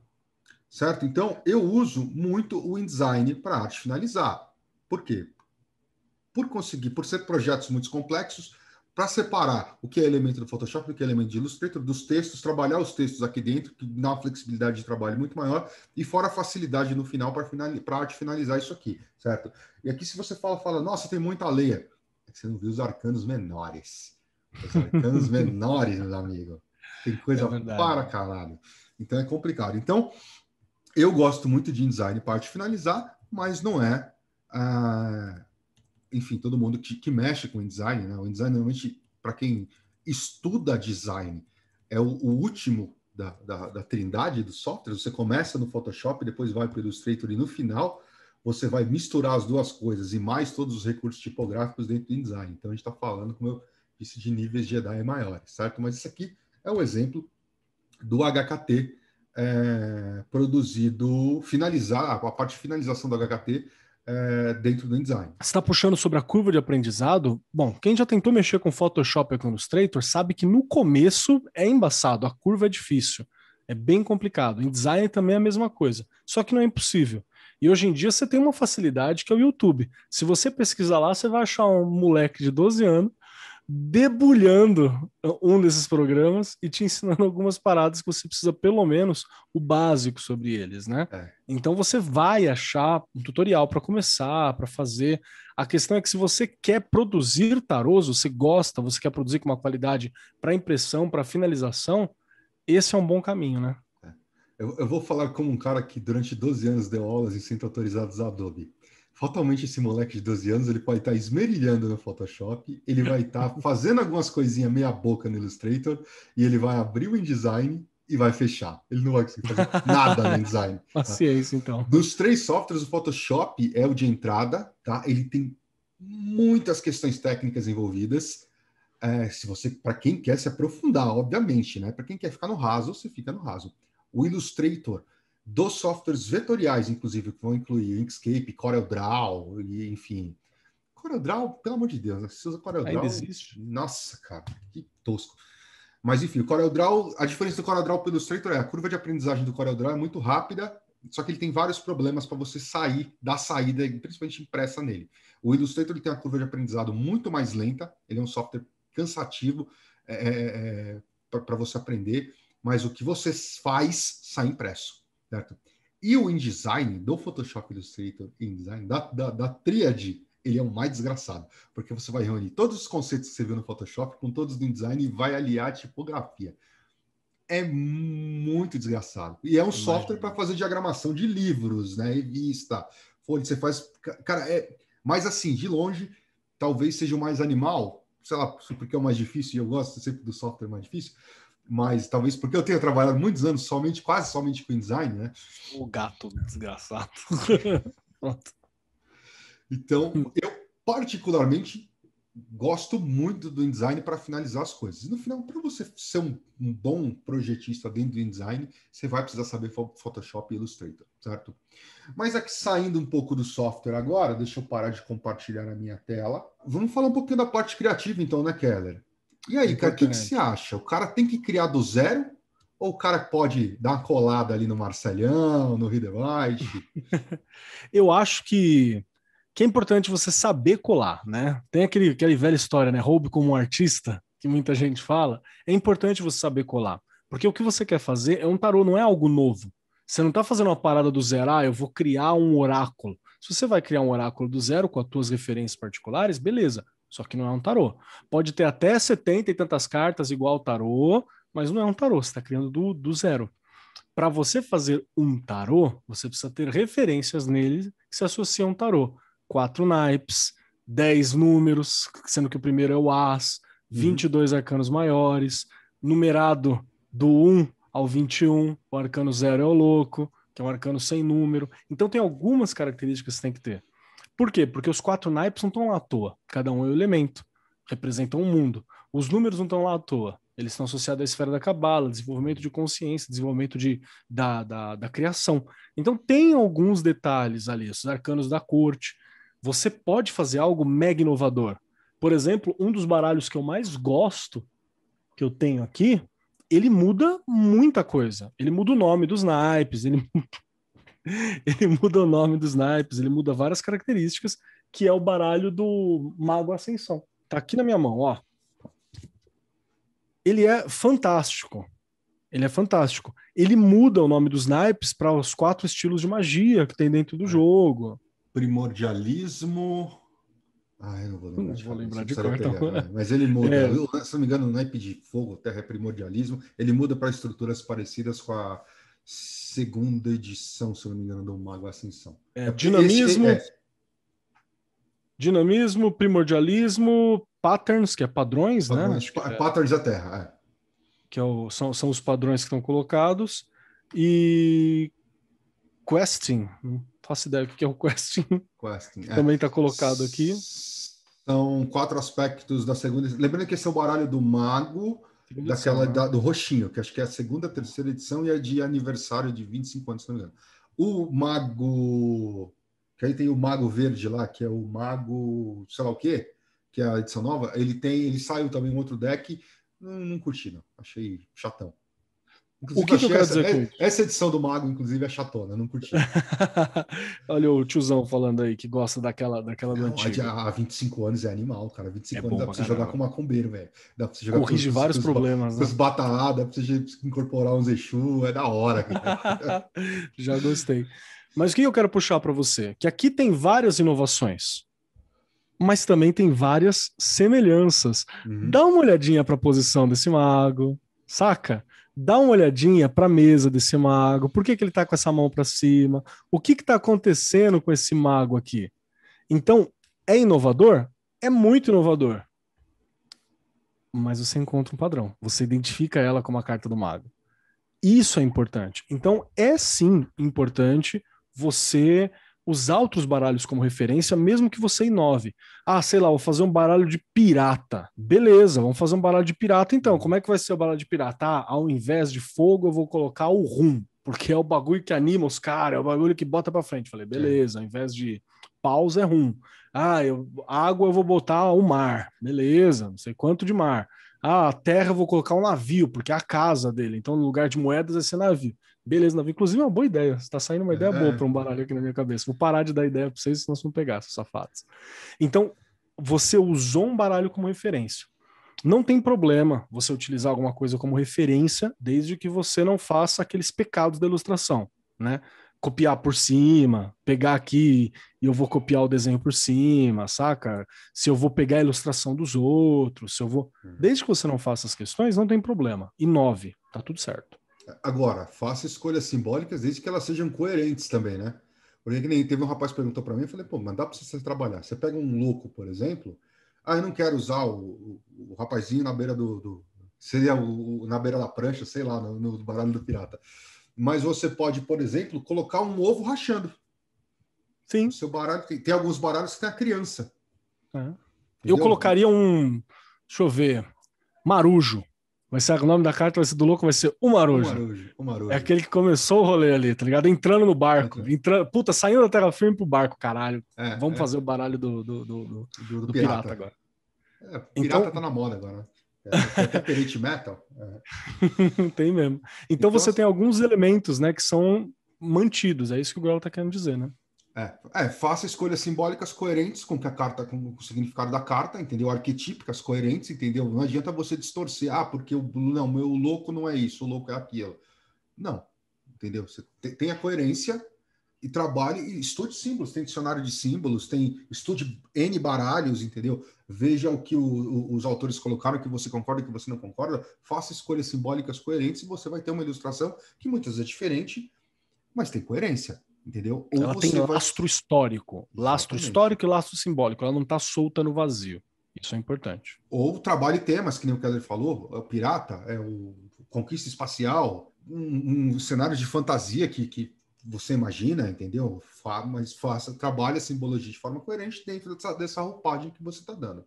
Certo? Então, eu uso muito o InDesign para arte finalizar. Por quê? Por conseguir, por ser projetos muito complexos, para separar o que é elemento do Photoshop, o que é elemento de Illustrator, dos textos, trabalhar os textos aqui dentro, que dá uma flexibilidade de trabalho muito maior, e fora a facilidade no final para finali arte finalizar isso aqui, certo? E aqui, se você fala, fala, nossa, tem muita leia, é que você não viu os arcanos menores os americanos menores, meus amigos. Tem coisa é para caralho. Então é complicado. Então, eu gosto muito de InDesign parte finalizar, mas não é. Ah, enfim, todo mundo que, que mexe com InDesign, né? O InDesign normalmente, para quem estuda design, é o, o último da, da, da, trindade dos softwares. Você começa no Photoshop, depois vai para o Illustrator e no final você vai misturar as duas coisas e mais todos os recursos tipográficos dentro do InDesign. Então a gente está falando, como eu níveis de níveis Jedi maiores, certo? Mas isso aqui é o exemplo do HKT é, produzido, finalizar, a parte de finalização do HKT é, dentro do InDesign. Você está puxando sobre a curva de aprendizado? Bom, quem já tentou mexer com Photoshop e com Illustrator sabe que no começo é embaçado, a curva é difícil, é bem complicado. InDesign também é a mesma coisa, só que não é impossível. E hoje em dia você tem uma facilidade que é o YouTube. Se você pesquisar lá, você vai achar um moleque de 12 anos debulhando um desses programas e te ensinando algumas paradas que você precisa, pelo menos, o básico sobre eles, né? É. Então você vai achar um tutorial para começar, para fazer. A questão é que se você quer produzir tarôs, você gosta, você quer produzir com uma qualidade para impressão, para finalização, esse é um bom caminho, né? É. Eu, eu, vou falar como um cara que durante 12 anos deu aulas em centro autorizados Adobe fatalmente esse moleque de 12 anos ele pode estar tá esmerilhando no Photoshop, ele vai estar tá fazendo algumas coisinhas meia boca no Illustrator e ele vai abrir o InDesign e vai fechar. Ele não vai conseguir fazer nada no InDesign. Tá? Paciência, tá? então. Dos três softwares, o Photoshop é o de entrada, tá? Ele tem muitas questões técnicas envolvidas. É, se você, para quem quer se aprofundar, obviamente, né? Para quem quer ficar no raso, você fica no raso. O Illustrator, dos softwares vetoriais, inclusive, que vão incluir Inkscape, CorelDRAW, enfim. CorelDRAW, pelo amor de Deus, né? você usa CorelDRAw... existe? Nossa, cara, que tosco. Mas, enfim, o CorelDRAW, a diferença do CorelDRAw para o Illustrator é a curva de aprendizagem do CorelDRAw é muito rápida, só que ele tem vários problemas para você sair da saída, principalmente impressa nele. O Illustrator ele tem uma curva de aprendizado muito mais lenta, ele é um software cansativo é, é, é para você aprender, mas o que você faz sai impresso certo? E o InDesign, do Photoshop Illustrator InDesign, da, da, da tríade, ele é o mais desgraçado, porque você vai reunir todos os conceitos que você viu no Photoshop com todos do InDesign e vai aliar a tipografia. É muito desgraçado. E é um Imagina. software para fazer diagramação de livros, né? Revista, folha, você faz. Cara, é. Mas assim, de longe, talvez seja o mais animal, sei lá, porque é o mais difícil, e eu gosto sempre do software mais difícil, mas talvez porque eu tenha trabalhado muitos anos somente, quase somente com design, né? O gato desgraçado. Pronto. então, hum. eu particularmente gosto muito do InDesign para finalizar as coisas. E no final, para você ser um, um, bom projetista dentro do InDesign, você vai precisar saber Photoshop e Illustrator, certo? Mas aqui saindo um pouco do software agora, deixa eu parar de compartilhar a minha tela. Vamos falar um pouquinho da parte criativa então, né, Keller? E aí, é cara, o que, que você acha? O cara tem que criar do zero ou o cara pode dar uma colada ali no Marcelhão, no Ridewald? Eu acho que, que é importante você saber colar, né? Tem aquele, aquela velha história, né? Roube como um artista, que muita gente fala. É importante você saber colar. Porque o que você quer fazer é um tarô, não é algo novo. Você não está fazendo uma parada do zero, ah, eu vou criar um oráculo. Se você vai criar um oráculo do zero com as suas referências particulares, beleza. Só que não é um tarô. Pode ter até 70 e tantas cartas igual tarô, mas não é um tarô, você está criando do, do zero. Para você fazer um tarô, você precisa ter referências nele que se associam a um tarô. Quatro naipes, dez números, sendo que o primeiro é o As, 22 uhum. arcanos maiores, numerado do 1 ao 21, o arcano zero é o louco, que é um arcano sem número. Então tem algumas características que você tem que ter. Por quê? Porque os quatro naipes não estão lá à toa. Cada um é um elemento, representam um mundo. Os números não estão lá à toa. Eles estão associados à esfera da cabala, desenvolvimento de consciência, desenvolvimento de, da, da, da criação. Então tem alguns detalhes ali, os arcanos da corte. Você pode fazer algo mega inovador. Por exemplo, um dos baralhos que eu mais gosto, que eu tenho aqui, ele muda muita coisa. Ele muda o nome dos naipes, ele ele muda o nome dos naipes, ele muda várias características, que é o baralho do Mago Ascensão. Tá aqui na minha mão, ó. Ele é fantástico. Ele é fantástico. Ele muda o nome dos naipes para os quatro estilos de magia que tem dentro do é. jogo. Primordialismo. Ah, eu não vou lembrar não de, vou lembrar de cor, então. Né? Né? Mas ele muda. É. Eu, se não me engano, o naipe de fogo, terra é primordialismo. Ele muda para estruturas parecidas com a segunda edição, se não me engano, do Mago Ascensão. É, é dinamismo. É, é... Dinamismo, primordialismo, patterns, que é padrões, né? padrões né? Patterns da Terra, é. Que é o, são, são os padrões que estão colocados. E questing. Não faço ideia do que é o questing. questing é. também está colocado aqui. São quatro aspectos da segunda. Lembrando que esse é o baralho do mago daquela né? da, do roxinho, que acho que é a segunda, terceira edição e é de aniversário de 25 anos, se não me engano. O Mago, que aí tem o Mago Verde lá, que é o Mago, sei lá o quê, que é a edição nova, ele tem, ele saiu também um outro deck, não, não curti não, achei chatão. Inclusive, o que, que eu quero essa, dizer com isso? Essa edição do Mago, inclusive, é chatona, não curti. Olha o tiozão falando aí que gosta daquela, daquela não, antiga. Há 25 anos é animal, cara. 25 é anos dá pra você jogar com macombeiro, velho. Dá pra você jogar Corrige com, vários com, problemas. Com né? os né? batalhadas, dá pra você incorporar uns Exu, é da hora, cara. Já gostei. Mas o que eu quero puxar para você? Que aqui tem várias inovações mas também tem várias semelhanças. Uhum. Dá uma olhadinha para a posição desse mago, saca? dá uma olhadinha para a mesa desse mago, por que, que ele está com essa mão para cima, o que está acontecendo com esse mago aqui. Então, é inovador? É muito inovador. Mas você encontra um padrão, você identifica ela como a carta do mago. Isso é importante. Então, é sim importante você usar outros baralhos como referência, mesmo que você inove. Ah, sei lá, vou fazer um baralho de pirata. Beleza, vamos fazer um baralho de pirata então. Como é que vai ser o baralho de pirata? Ah, ao invés de fogo, eu vou colocar o rum, porque é o bagulho que anima os caras, é o bagulho que bota para frente. Falei, beleza, ao invés de pausa é rum. Ah, eu, água eu vou botar o mar. Beleza, não sei quanto de mar. Ah, terra eu vou colocar um navio, porque é a casa dele. Então, no lugar de moedas, vai ser navio. Beleza, Davi. Inclusive, é uma boa ideia. Está saindo uma ideia é. boa para um baralho aqui na minha cabeça. Vou parar de dar ideia para vocês, senão vocês não pegar, seus safados. Então, você usou um baralho como referência. Não tem problema você utilizar alguma coisa como referência, desde que você não faça aqueles pecados da ilustração, né? Copiar por cima, pegar aqui e eu vou copiar o desenho por cima, saca? Se eu vou pegar a ilustração dos outros, se eu vou. Hum. Desde que você não faça as questões, não tem problema. E nove, tá tudo certo. Agora, faça escolhas simbólicas desde que elas sejam coerentes também, né? Porque nem teve um rapaz que perguntou para mim, eu falei, pô, mas dá para você trabalhar. Você pega um louco, por exemplo, ah, eu não quero usar o, o, o rapazinho na beira do, do seria o, na beira da prancha, sei lá, no, no, baralho do pirata. Mas você pode, por exemplo, colocar um ovo rachando. Sim. seu baralho tem, tem, alguns baralhos que tem a criança. É. Eu colocaria um, deixa eu ver, marujo. Vai ser o nome da carta, vai ser do louco, vai ser o Marujo. Marujo, o Marujo. É aquele que começou o rolê ali, tá ligado? Entrando no barco. É, entrando, puta, saindo da terra firme pro barco, caralho. É, Vamos é. fazer o baralho do, do, do, do, do, do pirata. pirata. agora. É, pirata então... tá na moda agora, né? É, é até Elite Metal. É. tem mesmo. Então, então você assim... tem alguns elementos, né, que são mantidos. É isso que o Grau tá querendo dizer, né? É, é, faça escolhas simbólicas coerentes com que a carta, com o significado da carta, entendeu? Arquetípicas, coerentes, entendeu? Não adianta você distorcer, ah, porque o não, é meu louco não é isso, o louco é aquilo. Não, entendeu? Você tem, tem a coerência e trabalhe e estude símbolos, tem dicionário de símbolos, tem estude N baralhos, entendeu? Veja o que o, o, os autores colocaram, que você concorda, que você não concorda, faça escolhas simbólicas coerentes e você vai ter uma ilustração que muitas vezes é diferente, mas tem coerência Entendeu? Ou ela tem lastro vai... histórico. Lastro Exatamente. histórico e lastro simbólico. Ela não está solta no vazio. Isso é importante. Ou trabalhe temas, que nem o Keller falou, é o pirata, é o conquista espacial, um, um cenário de fantasia que, que você imagina, entendeu? Fa mas faça, trabalhe a simbologia de forma coerente dentro dessa, dessa roupagem que você está dando.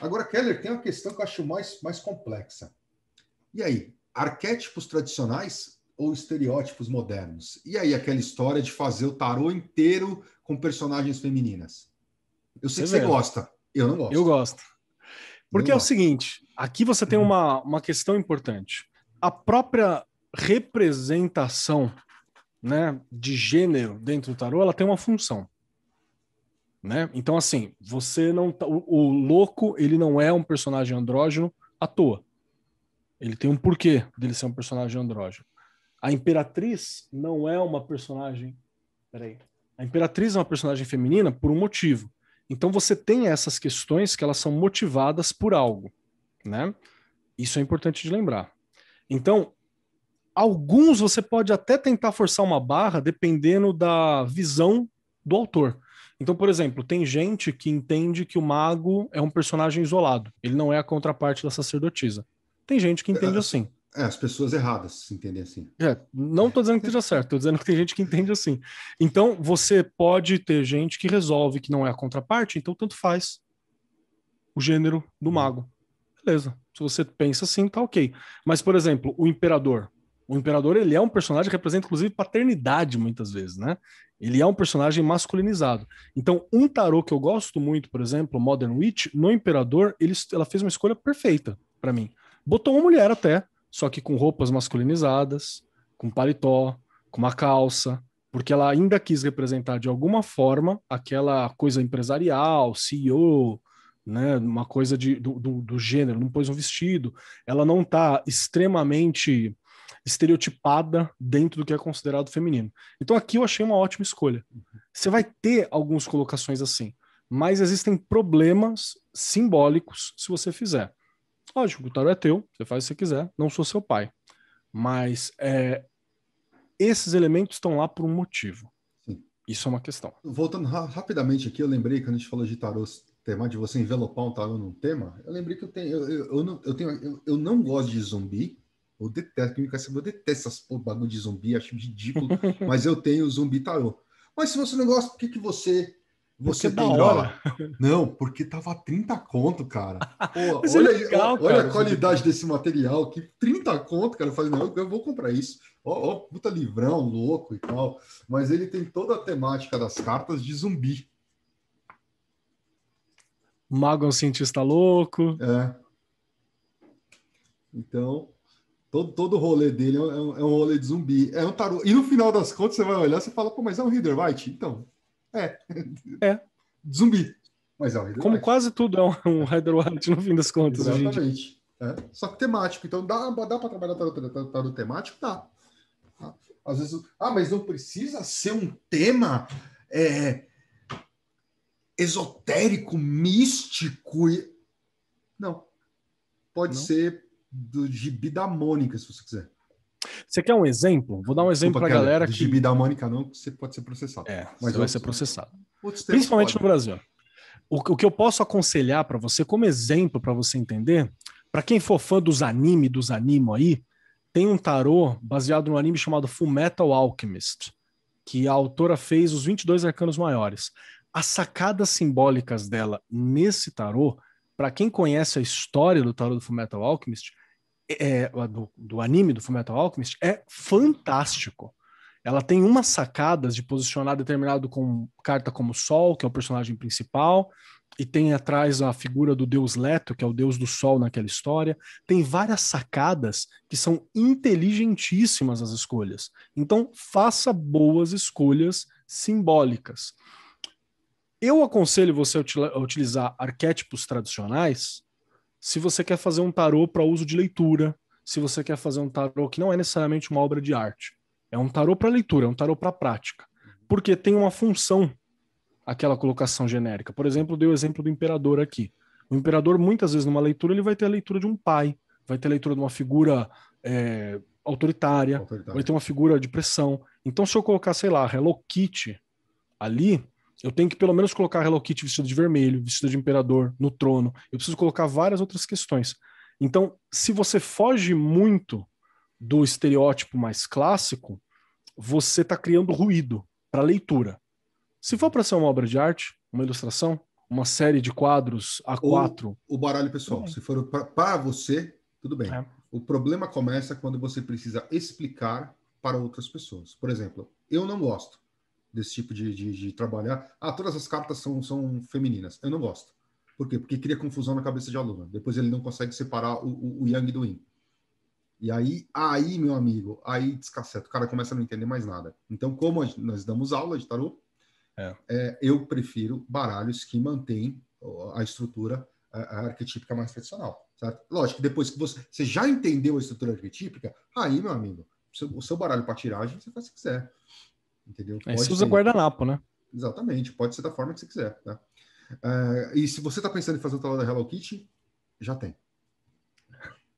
Agora, Keller, tem uma questão que eu acho mais, mais complexa. E aí, arquétipos tradicionais ou estereótipos modernos. E aí, aquela história de fazer o tarô inteiro com personagens femininas. Eu sei você que você gosta, eu não gosto. Eu gosto. Porque é gosto. o seguinte: aqui você tem uhum. uma, uma questão importante. A própria representação né, de gênero dentro do tarô, ela tem uma função. Né? Então, assim, você não. Tá, o, o louco, ele não é um personagem andrógeno à toa. Ele tem um porquê dele ser um personagem andrógeno. A Imperatriz não é uma personagem. Peraí. A Imperatriz é uma personagem feminina por um motivo. Então você tem essas questões que elas são motivadas por algo, né? Isso é importante de lembrar. Então, alguns você pode até tentar forçar uma barra dependendo da visão do autor. Então, por exemplo, tem gente que entende que o mago é um personagem isolado, ele não é a contraparte da sacerdotisa. Tem gente que entende ah, assim. É, as pessoas erradas se entendem assim. É, não estou dizendo que é. esteja certo, estou dizendo que tem gente que entende assim. Então, você pode ter gente que resolve que não é a contraparte, então tanto faz o gênero do uhum. mago. Beleza. Se você pensa assim, tá ok. Mas, por exemplo, o imperador. O imperador, ele é um personagem que representa, inclusive, paternidade, muitas vezes, né? Ele é um personagem masculinizado. Então, um tarô que eu gosto muito, por exemplo, Modern Witch, no imperador, ele, ela fez uma escolha perfeita para mim. Botou uma mulher até, só que com roupas masculinizadas, com paletó, com uma calça, porque ela ainda quis representar de alguma forma aquela coisa empresarial, CEO, né, uma coisa de, do, do, do gênero, não pôs um vestido, ela não está extremamente estereotipada dentro do que é considerado feminino. Então aqui eu achei uma ótima escolha. Você vai ter algumas colocações assim, mas existem problemas simbólicos se você fizer. Lógico, o tarô é teu, você faz o que você quiser, não sou seu pai. Mas é, esses elementos estão lá por um motivo. Sim. Isso é uma questão. Voltando ra rapidamente aqui, eu lembrei quando a gente falou de tarô, tema de você envelopar um tarô num tema. Eu lembrei que eu tenho, eu, eu, eu não, eu tenho, eu, eu, não gosto de zumbi. Eu detesto, eu detesto essas bagulho de zumbi, acho ridículo. mas eu tenho zumbi tarô. Mas se você não gosta, por que, que você você porque tem dólar? Não, porque tava 30 conto, cara. Pô, é olha, é legal, olha cara. a é qualidade desse material, que 30 conto, cara. Eu falei, não, eu vou comprar isso. Ó, puta livrão, louco e tal. Mas ele tem toda a temática das cartas de zumbi. Mago é um cientista louco. É. Então, todo, todo rolê dele é, é um, é um rolê de zumbi. É um tarô. E no final das contas, você vai olhar e fala, pô, mas é um Rider White? Então, é. É. Zumbi. Mas é um Como quase tudo é um Rider White, no fim das contas. Né? Exatamente. É. Só que temático. Então dá, dá para trabalhar tarot, tarot, temático? Dá. Tá. Às vezes, ah, mas não precisa ser um tema é, esotérico, místico. E... Não. Pode não? ser do gibi da Mônica, se você quiser. Você quer um exemplo? Vou dar um exemplo para a galera. que... gibi da Mônica não, você pode ser processado. É, mas vai ser processado. Principalmente pode. no Brasil. O, o que eu posso aconselhar para você, como exemplo para você entender, para quem for fã dos anime, dos animo aí, tem um tarô baseado no anime chamado Full Metal Alchemist, que a autora fez os 22 arcanos maiores. As sacadas simbólicas dela nesse tarô, para quem conhece a história do tarô do Full Metal Alchemist, é, é do, do anime do Fullmetal Alchemist é fantástico. Ela tem umas sacadas de posicionar determinado com, carta como Sol, que é o personagem principal, e tem atrás a figura do deus Leto, que é o deus do sol naquela história. Tem várias sacadas que são inteligentíssimas as escolhas. Então, faça boas escolhas simbólicas. Eu aconselho você a utilizar arquétipos tradicionais se você quer fazer um tarô para uso de leitura, se você quer fazer um tarô que não é necessariamente uma obra de arte. É um tarô para leitura, é um tarô para prática. Porque tem uma função aquela colocação genérica. Por exemplo, dei o exemplo do imperador aqui. O imperador, muitas vezes, numa leitura, ele vai ter a leitura de um pai, vai ter a leitura de uma figura é, autoritária, autoritária, vai ter uma figura de pressão. Então, se eu colocar, sei lá, Hello Kitty ali, eu tenho que pelo menos colocar a Hello Kitty vestida de vermelho, vestida de imperador, no trono. Eu preciso colocar várias outras questões. Então, se você foge muito do estereótipo mais clássico, você está criando ruído para a leitura. Se for para ser uma obra de arte, uma ilustração, uma série de quadros A4. o baralho pessoal. Se for para você, tudo bem. É. O problema começa quando você precisa explicar para outras pessoas. Por exemplo, eu não gosto desse tipo de, de, de, trabalhar. Ah, todas as cartas são, são femininas. Eu não gosto. Por quê? Porque cria confusão na cabeça de aluno. Depois ele não consegue separar o, o, o Yang do Yin. E aí, aí, meu amigo, aí descasseta. O cara começa a não entender mais nada. Então, como nós damos aula de tarô, é. É, eu prefiro baralhos que mantêm a estrutura a, a arquetípica mais tradicional. Certo? Lógico que depois que você, você já entendeu a estrutura arquetípica, aí, meu amigo, o seu baralho para tiragem, você faz o que quiser. Entendeu? Pode você usa guardanapo, né? Exatamente, pode ser da forma que você quiser. Tá? Uh, e se você está pensando em fazer o tal da Hello Kitty, já tem.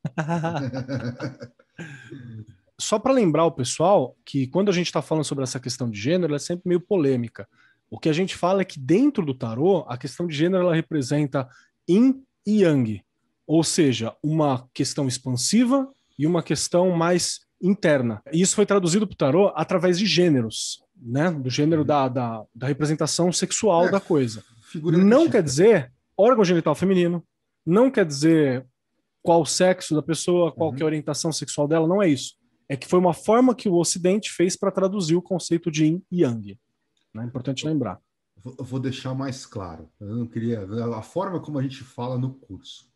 Só para lembrar o pessoal que quando a gente está falando sobre essa questão de gênero, ela é sempre meio polêmica. O que a gente fala é que dentro do tarô, a questão de gênero ela representa yin e yang, ou seja, uma questão expansiva e uma questão mais interna. E isso foi traduzido para o tarô através de gêneros, né? Do gênero uhum. da, da, da representação sexual é, da coisa. Não quer dizer órgão genital feminino, não quer dizer qual o sexo da pessoa, qual uhum. é a uhum. orientação sexual dela, não é isso. É que foi uma forma que o Ocidente fez para traduzir o conceito de yin e yang. É importante lembrar. Eu vou deixar mais claro. Tá? Eu não queria a forma como a gente fala no curso.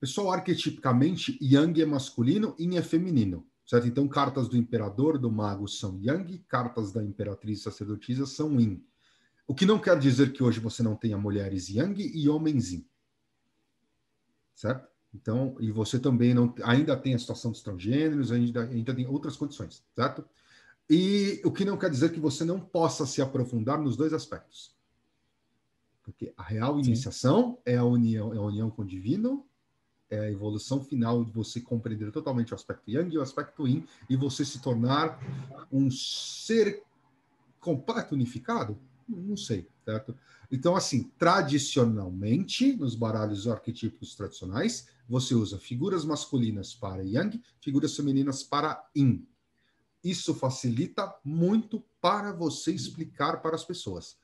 Pessoal, arquetipicamente, yang é masculino, yin é feminino. Certo? Então, cartas do imperador, do mago são yang, cartas da imperatriz sacerdotisa são yin. O que não quer dizer que hoje você não tenha mulheres yang e homens yin. Certo? Então, e você também não ainda tem a situação dos transgêneros, ainda, ainda tem outras condições, certo? E o que não quer dizer que você não possa se aprofundar nos dois aspectos. Porque a real iniciação Sim. é a união, é a união com o divino, é a evolução final de você compreender totalmente o aspecto yang e o aspecto yin e você se tornar um ser completo unificado? Não sei, certo? Então, assim, tradicionalmente, nos baralhos arquetípicos tradicionais, você usa figuras masculinas para yang, figuras femininas para yin. Isso facilita muito para você explicar para as pessoas.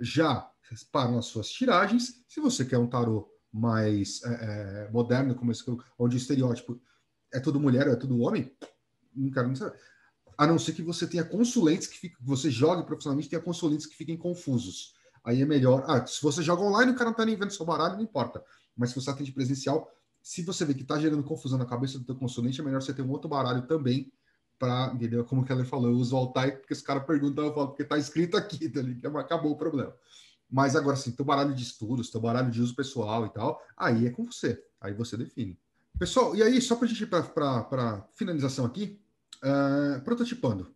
Já para as suas tiragens, se você quer um tarô mais é, é, moderno, como esse, onde o estereótipo é tudo mulher, é tudo homem, quero não sabe. A não ser que você tenha consulentes que fiquem, você jogue profissionalmente, tenha consulentes que fiquem confusos. Aí é melhor. Ah, se você joga online, o cara não tá nem vendo seu baralho, não importa. Mas se você atende presencial, se você vê que tá gerando confusão na cabeça do teu consulente, é melhor você ter um outro baralho também para entendeu? Como que ela falou, eu uso o Altai porque os caras perguntam, eu falo, porque tá escrito aqui, tá ligado? Acabou o problema. Mas agora, assim, teu baralho de estudos, teu baralho de uso pessoal e tal, aí é com você. Aí você define. Pessoal, e aí, só para a gente ir para finalização aqui, uh, prototipando.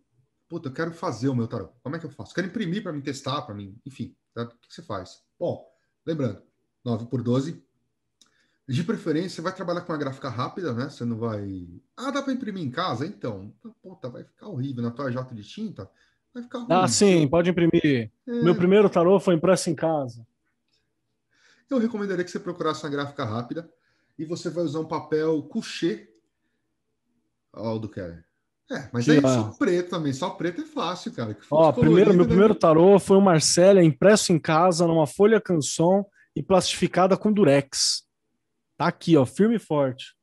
Puta, eu quero fazer o meu tarô. Como é que eu faço? Quero imprimir para mim testar, para mim, enfim. Tá? O que, você faz? Bom, lembrando, 9 por 12. De preferência, você vai trabalhar com uma gráfica rápida, né? Você não vai. Ah, dá para imprimir em casa? Então, puta, vai ficar horrível na né? tua jato tá de tinta. Vai ficar ruim. Ah, sim, pode imprimir. É... Meu primeiro tarô foi impresso em casa. Eu recomendaria que você procurasse uma gráfica rápida e você vai usar um papel couché. Olha o do Keller. É, mas aí é só preto também, só preto é fácil, cara. Ó, primeiro, meu né? primeiro tarô foi o Marcela impresso em casa numa folha canção e plastificada com durex. Tá aqui, ó, firme e forte.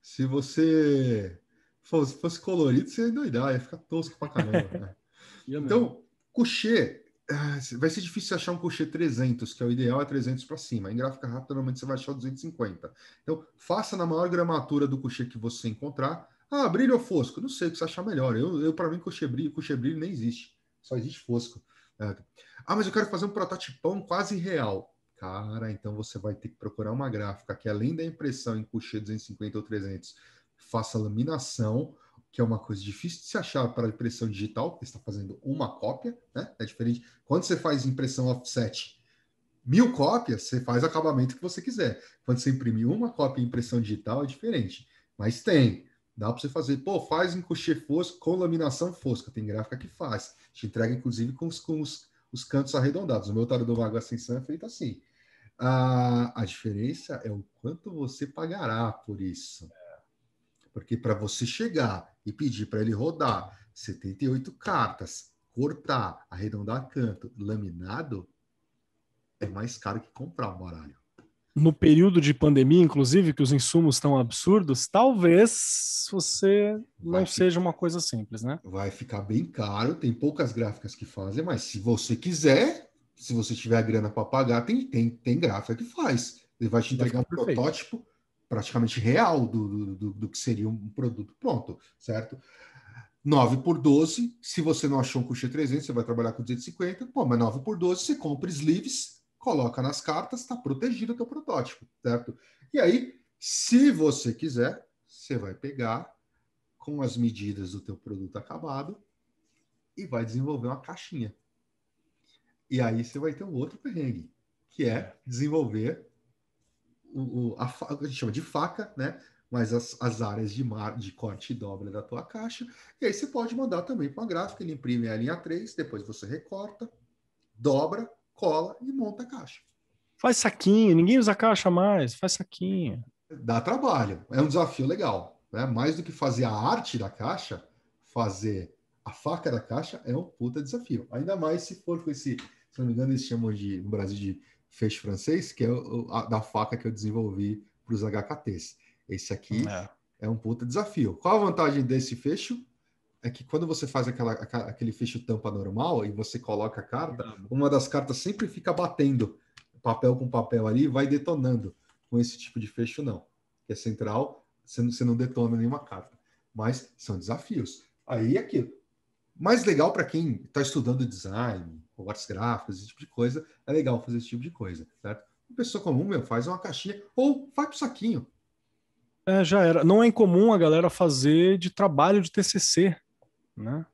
Se você fosse, fosse colorido, você ia doidar, ia ficar tosco pra caramba. Né? Então, cochê, eh, vai ser difícil achar um cochê 300, que é o ideal é 300 para cima. Em gráfica rápida, normalmente você vai achar 250. Então, faça na maior gramatura do cochê que você encontrar. Ah, brilho ou fosco? Não sei o que você achar melhor. Eu, eu para mim, cochê brilho, cochê brilho nem existe. Só existe fosco. Ah, mas eu quero fazer um prototipão quase real. Cara, então você vai ter que procurar uma gráfica que, além da impressão em cochê 250 ou 300, faça laminação que é uma coisa difícil de se achar para impressão digital, porque está fazendo uma cópia, né? É diferente. Quando você faz impressão offset, mil cópias, você faz o acabamento que você quiser. Quando você imprime uma cópia em impressão digital, é diferente. Mas tem. Dá para você fazer, pô, faz em cochê fosco com laminação fosca. Tem gráfica que faz. Te entrega, inclusive, com os, com os, os cantos arredondados. O meu do vago Ascensão é feito assim. A, ah, a diferença é o quanto você pagará por isso. Porque para você chegar e pedir para ele rodar 78 cartas, cortar, arredondar canto, laminado, é mais caro que comprar um baralho. No período de pandemia, inclusive, que os insumos estão absurdos, talvez você vai não ficar, seja uma coisa simples, né? Vai ficar bem caro, tem poucas gráficas que fazem, mas se você quiser, se você tiver a grana para pagar, tem, tem, tem gráfica que faz. Ele vai te entregar vai um protótipo praticamente real do, do, do que seria um produto pronto, certo? 9 por 12, se você não achou um custo 300, você vai trabalhar com 250, pô, mas 9 por 12, você compra sleeves, coloca nas cartas, está protegido o teu protótipo, certo? E aí, se você quiser, você vai pegar com as medidas do teu produto acabado e vai desenvolver uma caixinha. E aí você vai ter um outro perrengue, que é desenvolver o, a, a gente chama de faca, né? Mas as, as áreas de, mar, de corte e dobra da tua caixa. E aí você pode mandar também para uma gráfica, ele imprime a linha 3, depois você recorta, dobra, cola e monta a caixa. Faz saquinho, ninguém usa caixa mais, faz saquinho. Dá trabalho, é um desafio legal. Né? Mais do que fazer a arte da caixa, fazer a faca da caixa é um puta desafio. Ainda mais se for com esse, se não me engano, eles chamam de, no Brasil de feixe francês, que é o, a, da faca que eu desenvolvi para os HKTs. Esse aqui é. é. um puta desafio. Qual a vantagem desse fecho? É que quando você faz aquela, aquele fecho tampa normal e você coloca a carta, uma das cartas sempre fica batendo papel com papel ali vai detonando. Com esse tipo de fecho, não. Que é central, você não, você não detona nenhuma carta. Mas são desafios. Aí é aquilo. Mais legal para quem está estudando design, cortes gráficos, esse tipo de coisa, é legal fazer esse tipo de coisa, certo? Uma pessoa comum, meu, faz uma caixinha ou vai pro saquinho. É, já era. Não é incomum a galera fazer de trabalho de TCC, né?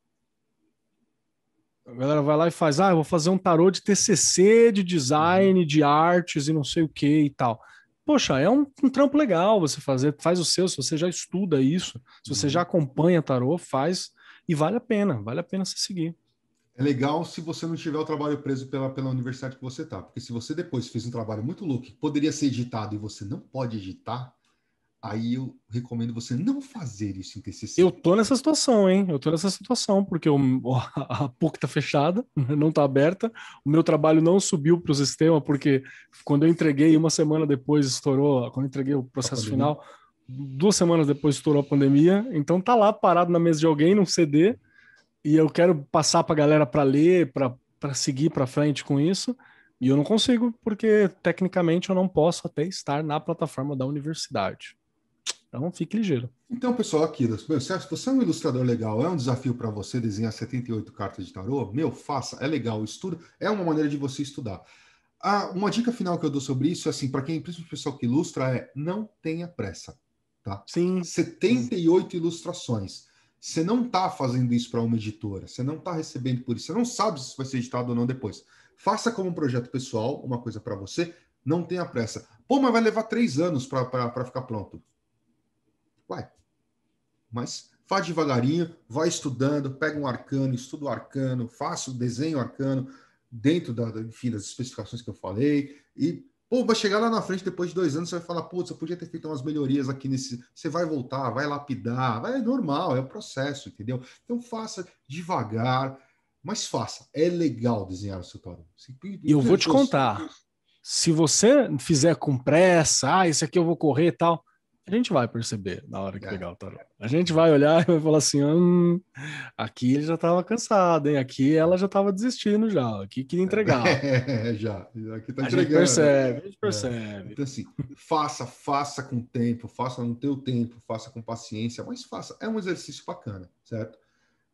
A galera vai lá e faz, ah, vou fazer um tarô de TCC, de design, de artes e não sei o que e tal. Poxa, é um, um, trampo legal você fazer, faz o seu, se você já estuda isso, se você uhum. já acompanha tarô, faz e vale a pena, vale a pena você seguir. É legal se você não tiver o trabalho preso pela, pela universidade que você está, porque se você depois fez um trabalho muito louco que poderia ser editado e você não pode editar, aí eu recomendo você não fazer isso em TCC. Eu tô nessa situação, hein? Eu tô nessa situação, porque eu, a PUC tá fechada, não tá aberta, o meu trabalho não subiu para o sistema, porque quando eu entreguei, uma semana depois estourou, quando eu entreguei o processo final, duas semanas depois estourou a pandemia, então tá lá parado na mesa de alguém, num CD, e eu quero passar para a galera para ler, para seguir para frente com isso, e eu não consigo, porque tecnicamente eu não posso até estar na plataforma da universidade. Então fique ligeiro. Então, pessoal, aqui, meu, você é um ilustrador legal, é um desafio para você desenhar 78 cartas de tarô? Meu, faça, é legal, estuda, é uma maneira de você estudar. Ah, uma dica final que eu dou sobre isso, é assim, para quem, principalmente o pessoal que ilustra, é não tenha pressa, tá? Sim. 78 Sim. ilustrações. Você não está fazendo isso para uma editora, você não está recebendo por isso, você não sabe se vai ser editado ou não depois. Faça como um projeto pessoal, uma coisa para você, não tenha pressa. Pô, mas vai levar três anos para ficar pronto. Ué, mas faz devagarinho, vai estudando, pega um arcano, estuda o arcano, faça o desenho arcano, dentro da, enfim, das especificações que eu falei, e Pô, vai chegar lá na frente, depois de dois anos, você vai falar, putz, eu podia ter feito umas melhorias aqui nesse. Você vai voltar, vai lapidar, vai, é normal, é o um processo, entendeu? Então faça devagar, mas faça. É legal desenhar o seu tarô. E eu vou te contar. Se você fizer com pressa, ah, isso aqui eu vou correr e tal, a gente vai perceber na hora que é. pegar o tarô. A gente vai olhar e vai falar assim: hum, aqui ele já estava cansado, hein? Aqui ela já estava desistindo já. Aqui queria entregar. É, já. Aqui tá a entregando. gente percebe, a gente é. percebe. É. Então, assim, faça, faça com tempo, faça no teu tempo, faça com paciência, mas faça. É um exercício bacana, certo?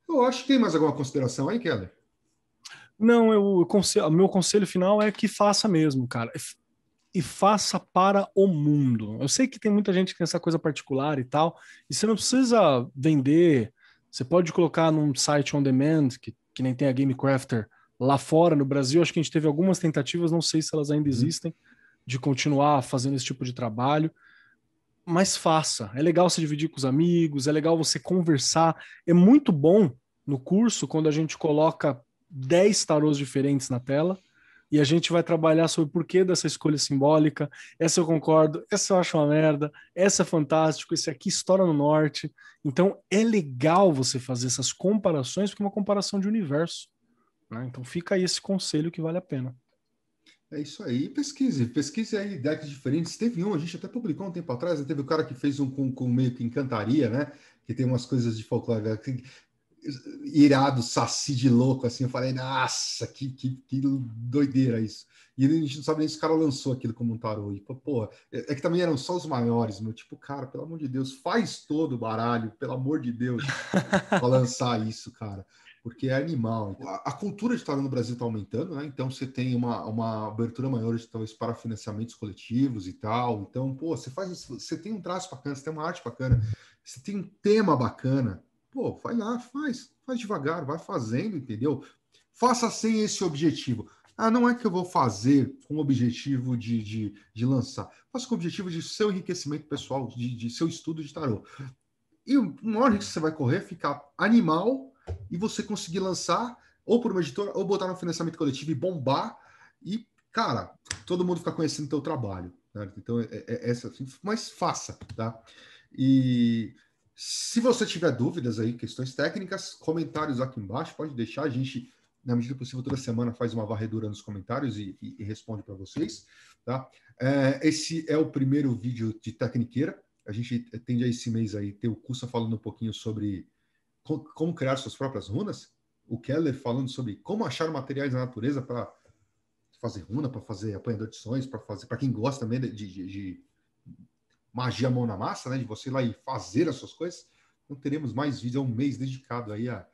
Eu acho que tem mais alguma consideração aí, Keller? Não, eu, eu meu conselho final é que faça mesmo, cara e faça para o mundo. Eu sei que tem muita gente que tem essa coisa particular e tal, e você não precisa vender. Você pode colocar num site on demand, que, que nem tem a Game Crafter lá fora, no Brasil. Acho que a gente teve algumas tentativas, não sei se elas ainda uhum. existem, de continuar fazendo esse tipo de trabalho. Mas faça. É legal se dividir com os amigos, é legal você conversar. É muito bom no curso quando a gente coloca 10 tarôs diferentes na tela e a gente vai trabalhar sobre o porquê dessa escolha simbólica. Essa eu concordo, essa eu acho uma merda, essa é fantástico, esse aqui estoura no norte. Então é legal você fazer essas comparações, porque é uma comparação de universo. Né? Então fica aí esse conselho que vale a pena. É isso aí, pesquise, pesquise aí decks diferentes. Teve um, a gente até publicou um tempo atrás, né? teve o um cara que fez um com, com meio que encantaria, né? Que tem umas coisas de folclore. Né? irado, saci de louco, assim. Eu falei, nossa, que, que, que doideira isso. E a gente não sabe nem se o cara lançou aquilo como um tarô. E, pô, é, é, que também eram só os maiores, meu. Tipo, cara, pelo amor de Deus, faz todo o baralho, pelo amor de Deus, para lançar isso, cara. Porque é animal. A, a, cultura de tarô no Brasil tá aumentando, né? Então você tem uma, uma abertura maior, talvez, então, para financiamentos coletivos e tal. Então, pô, você faz. Você tem um traço bacana, você tem uma arte bacana, você tem um tema bacana Pô, vai lá, faz, faz devagar, vai fazendo, entendeu? Faça sem esse objetivo. Ah, não é que eu vou fazer com o objetivo de, de, de lançar. Faça com o objetivo de seu enriquecimento pessoal, de, de seu estudo de tarô. E o maior risco que você vai correr é ficar animal e você conseguir lançar ou por uma editora ou botar no financiamento coletivo e bombar e, cara, todo mundo ficar conhecendo o teu trabalho. Né? Então, é, é, é essa, assim, mas faça, tá? E se você tiver dúvidas aí, questões técnicas, comentários aqui embaixo, pode deixar. A gente, na medida possível, toda semana faz uma varredura nos comentários e, e, e responde para vocês. Tá? É, esse é o primeiro vídeo de Tecniqueira. A gente tende a esse mês aí ter o curso falando um pouquinho sobre como criar suas próprias runas, o Keller falando sobre como achar materiais na natureza para fazer runa, para fazer apanhador de sonhos, para fazer para quem gosta também de, de, de magia mão na massa, né? De você ir lá e fazer as suas coisas. Não teremos mais vídeo, é um mês dedicado aí a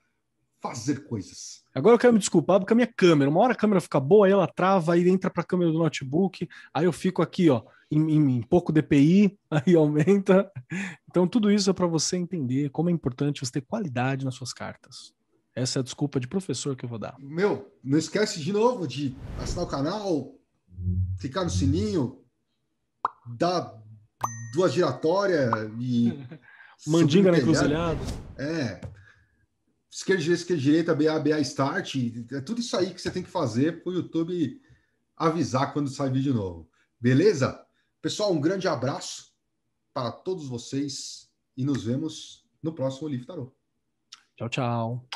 fazer coisas. Agora eu quero me desculpar porque a minha câmera, uma hora a câmera fica boa, aí ela trava, aí entra para a câmera do notebook, aí eu fico aqui, ó, em, em, em pouco DPI, aí aumenta. Então tudo isso é para você entender como é importante você ter qualidade nas suas cartas. Essa é a desculpa de professor que eu vou dar. Meu, não esquece de novo de assinar o canal, clicar no sininho, dar duas giratórias e. Mandinga na encruzilhada. É. Esquerda, direita, esquerda, direita, BA, BA, start. É tudo isso aí que você tem que fazer para o YouTube avisar quando sai vídeo novo. Beleza? Pessoal, um grande abraço para todos vocês e nos vemos no próximo Livro Tarot. Tchau, tchau.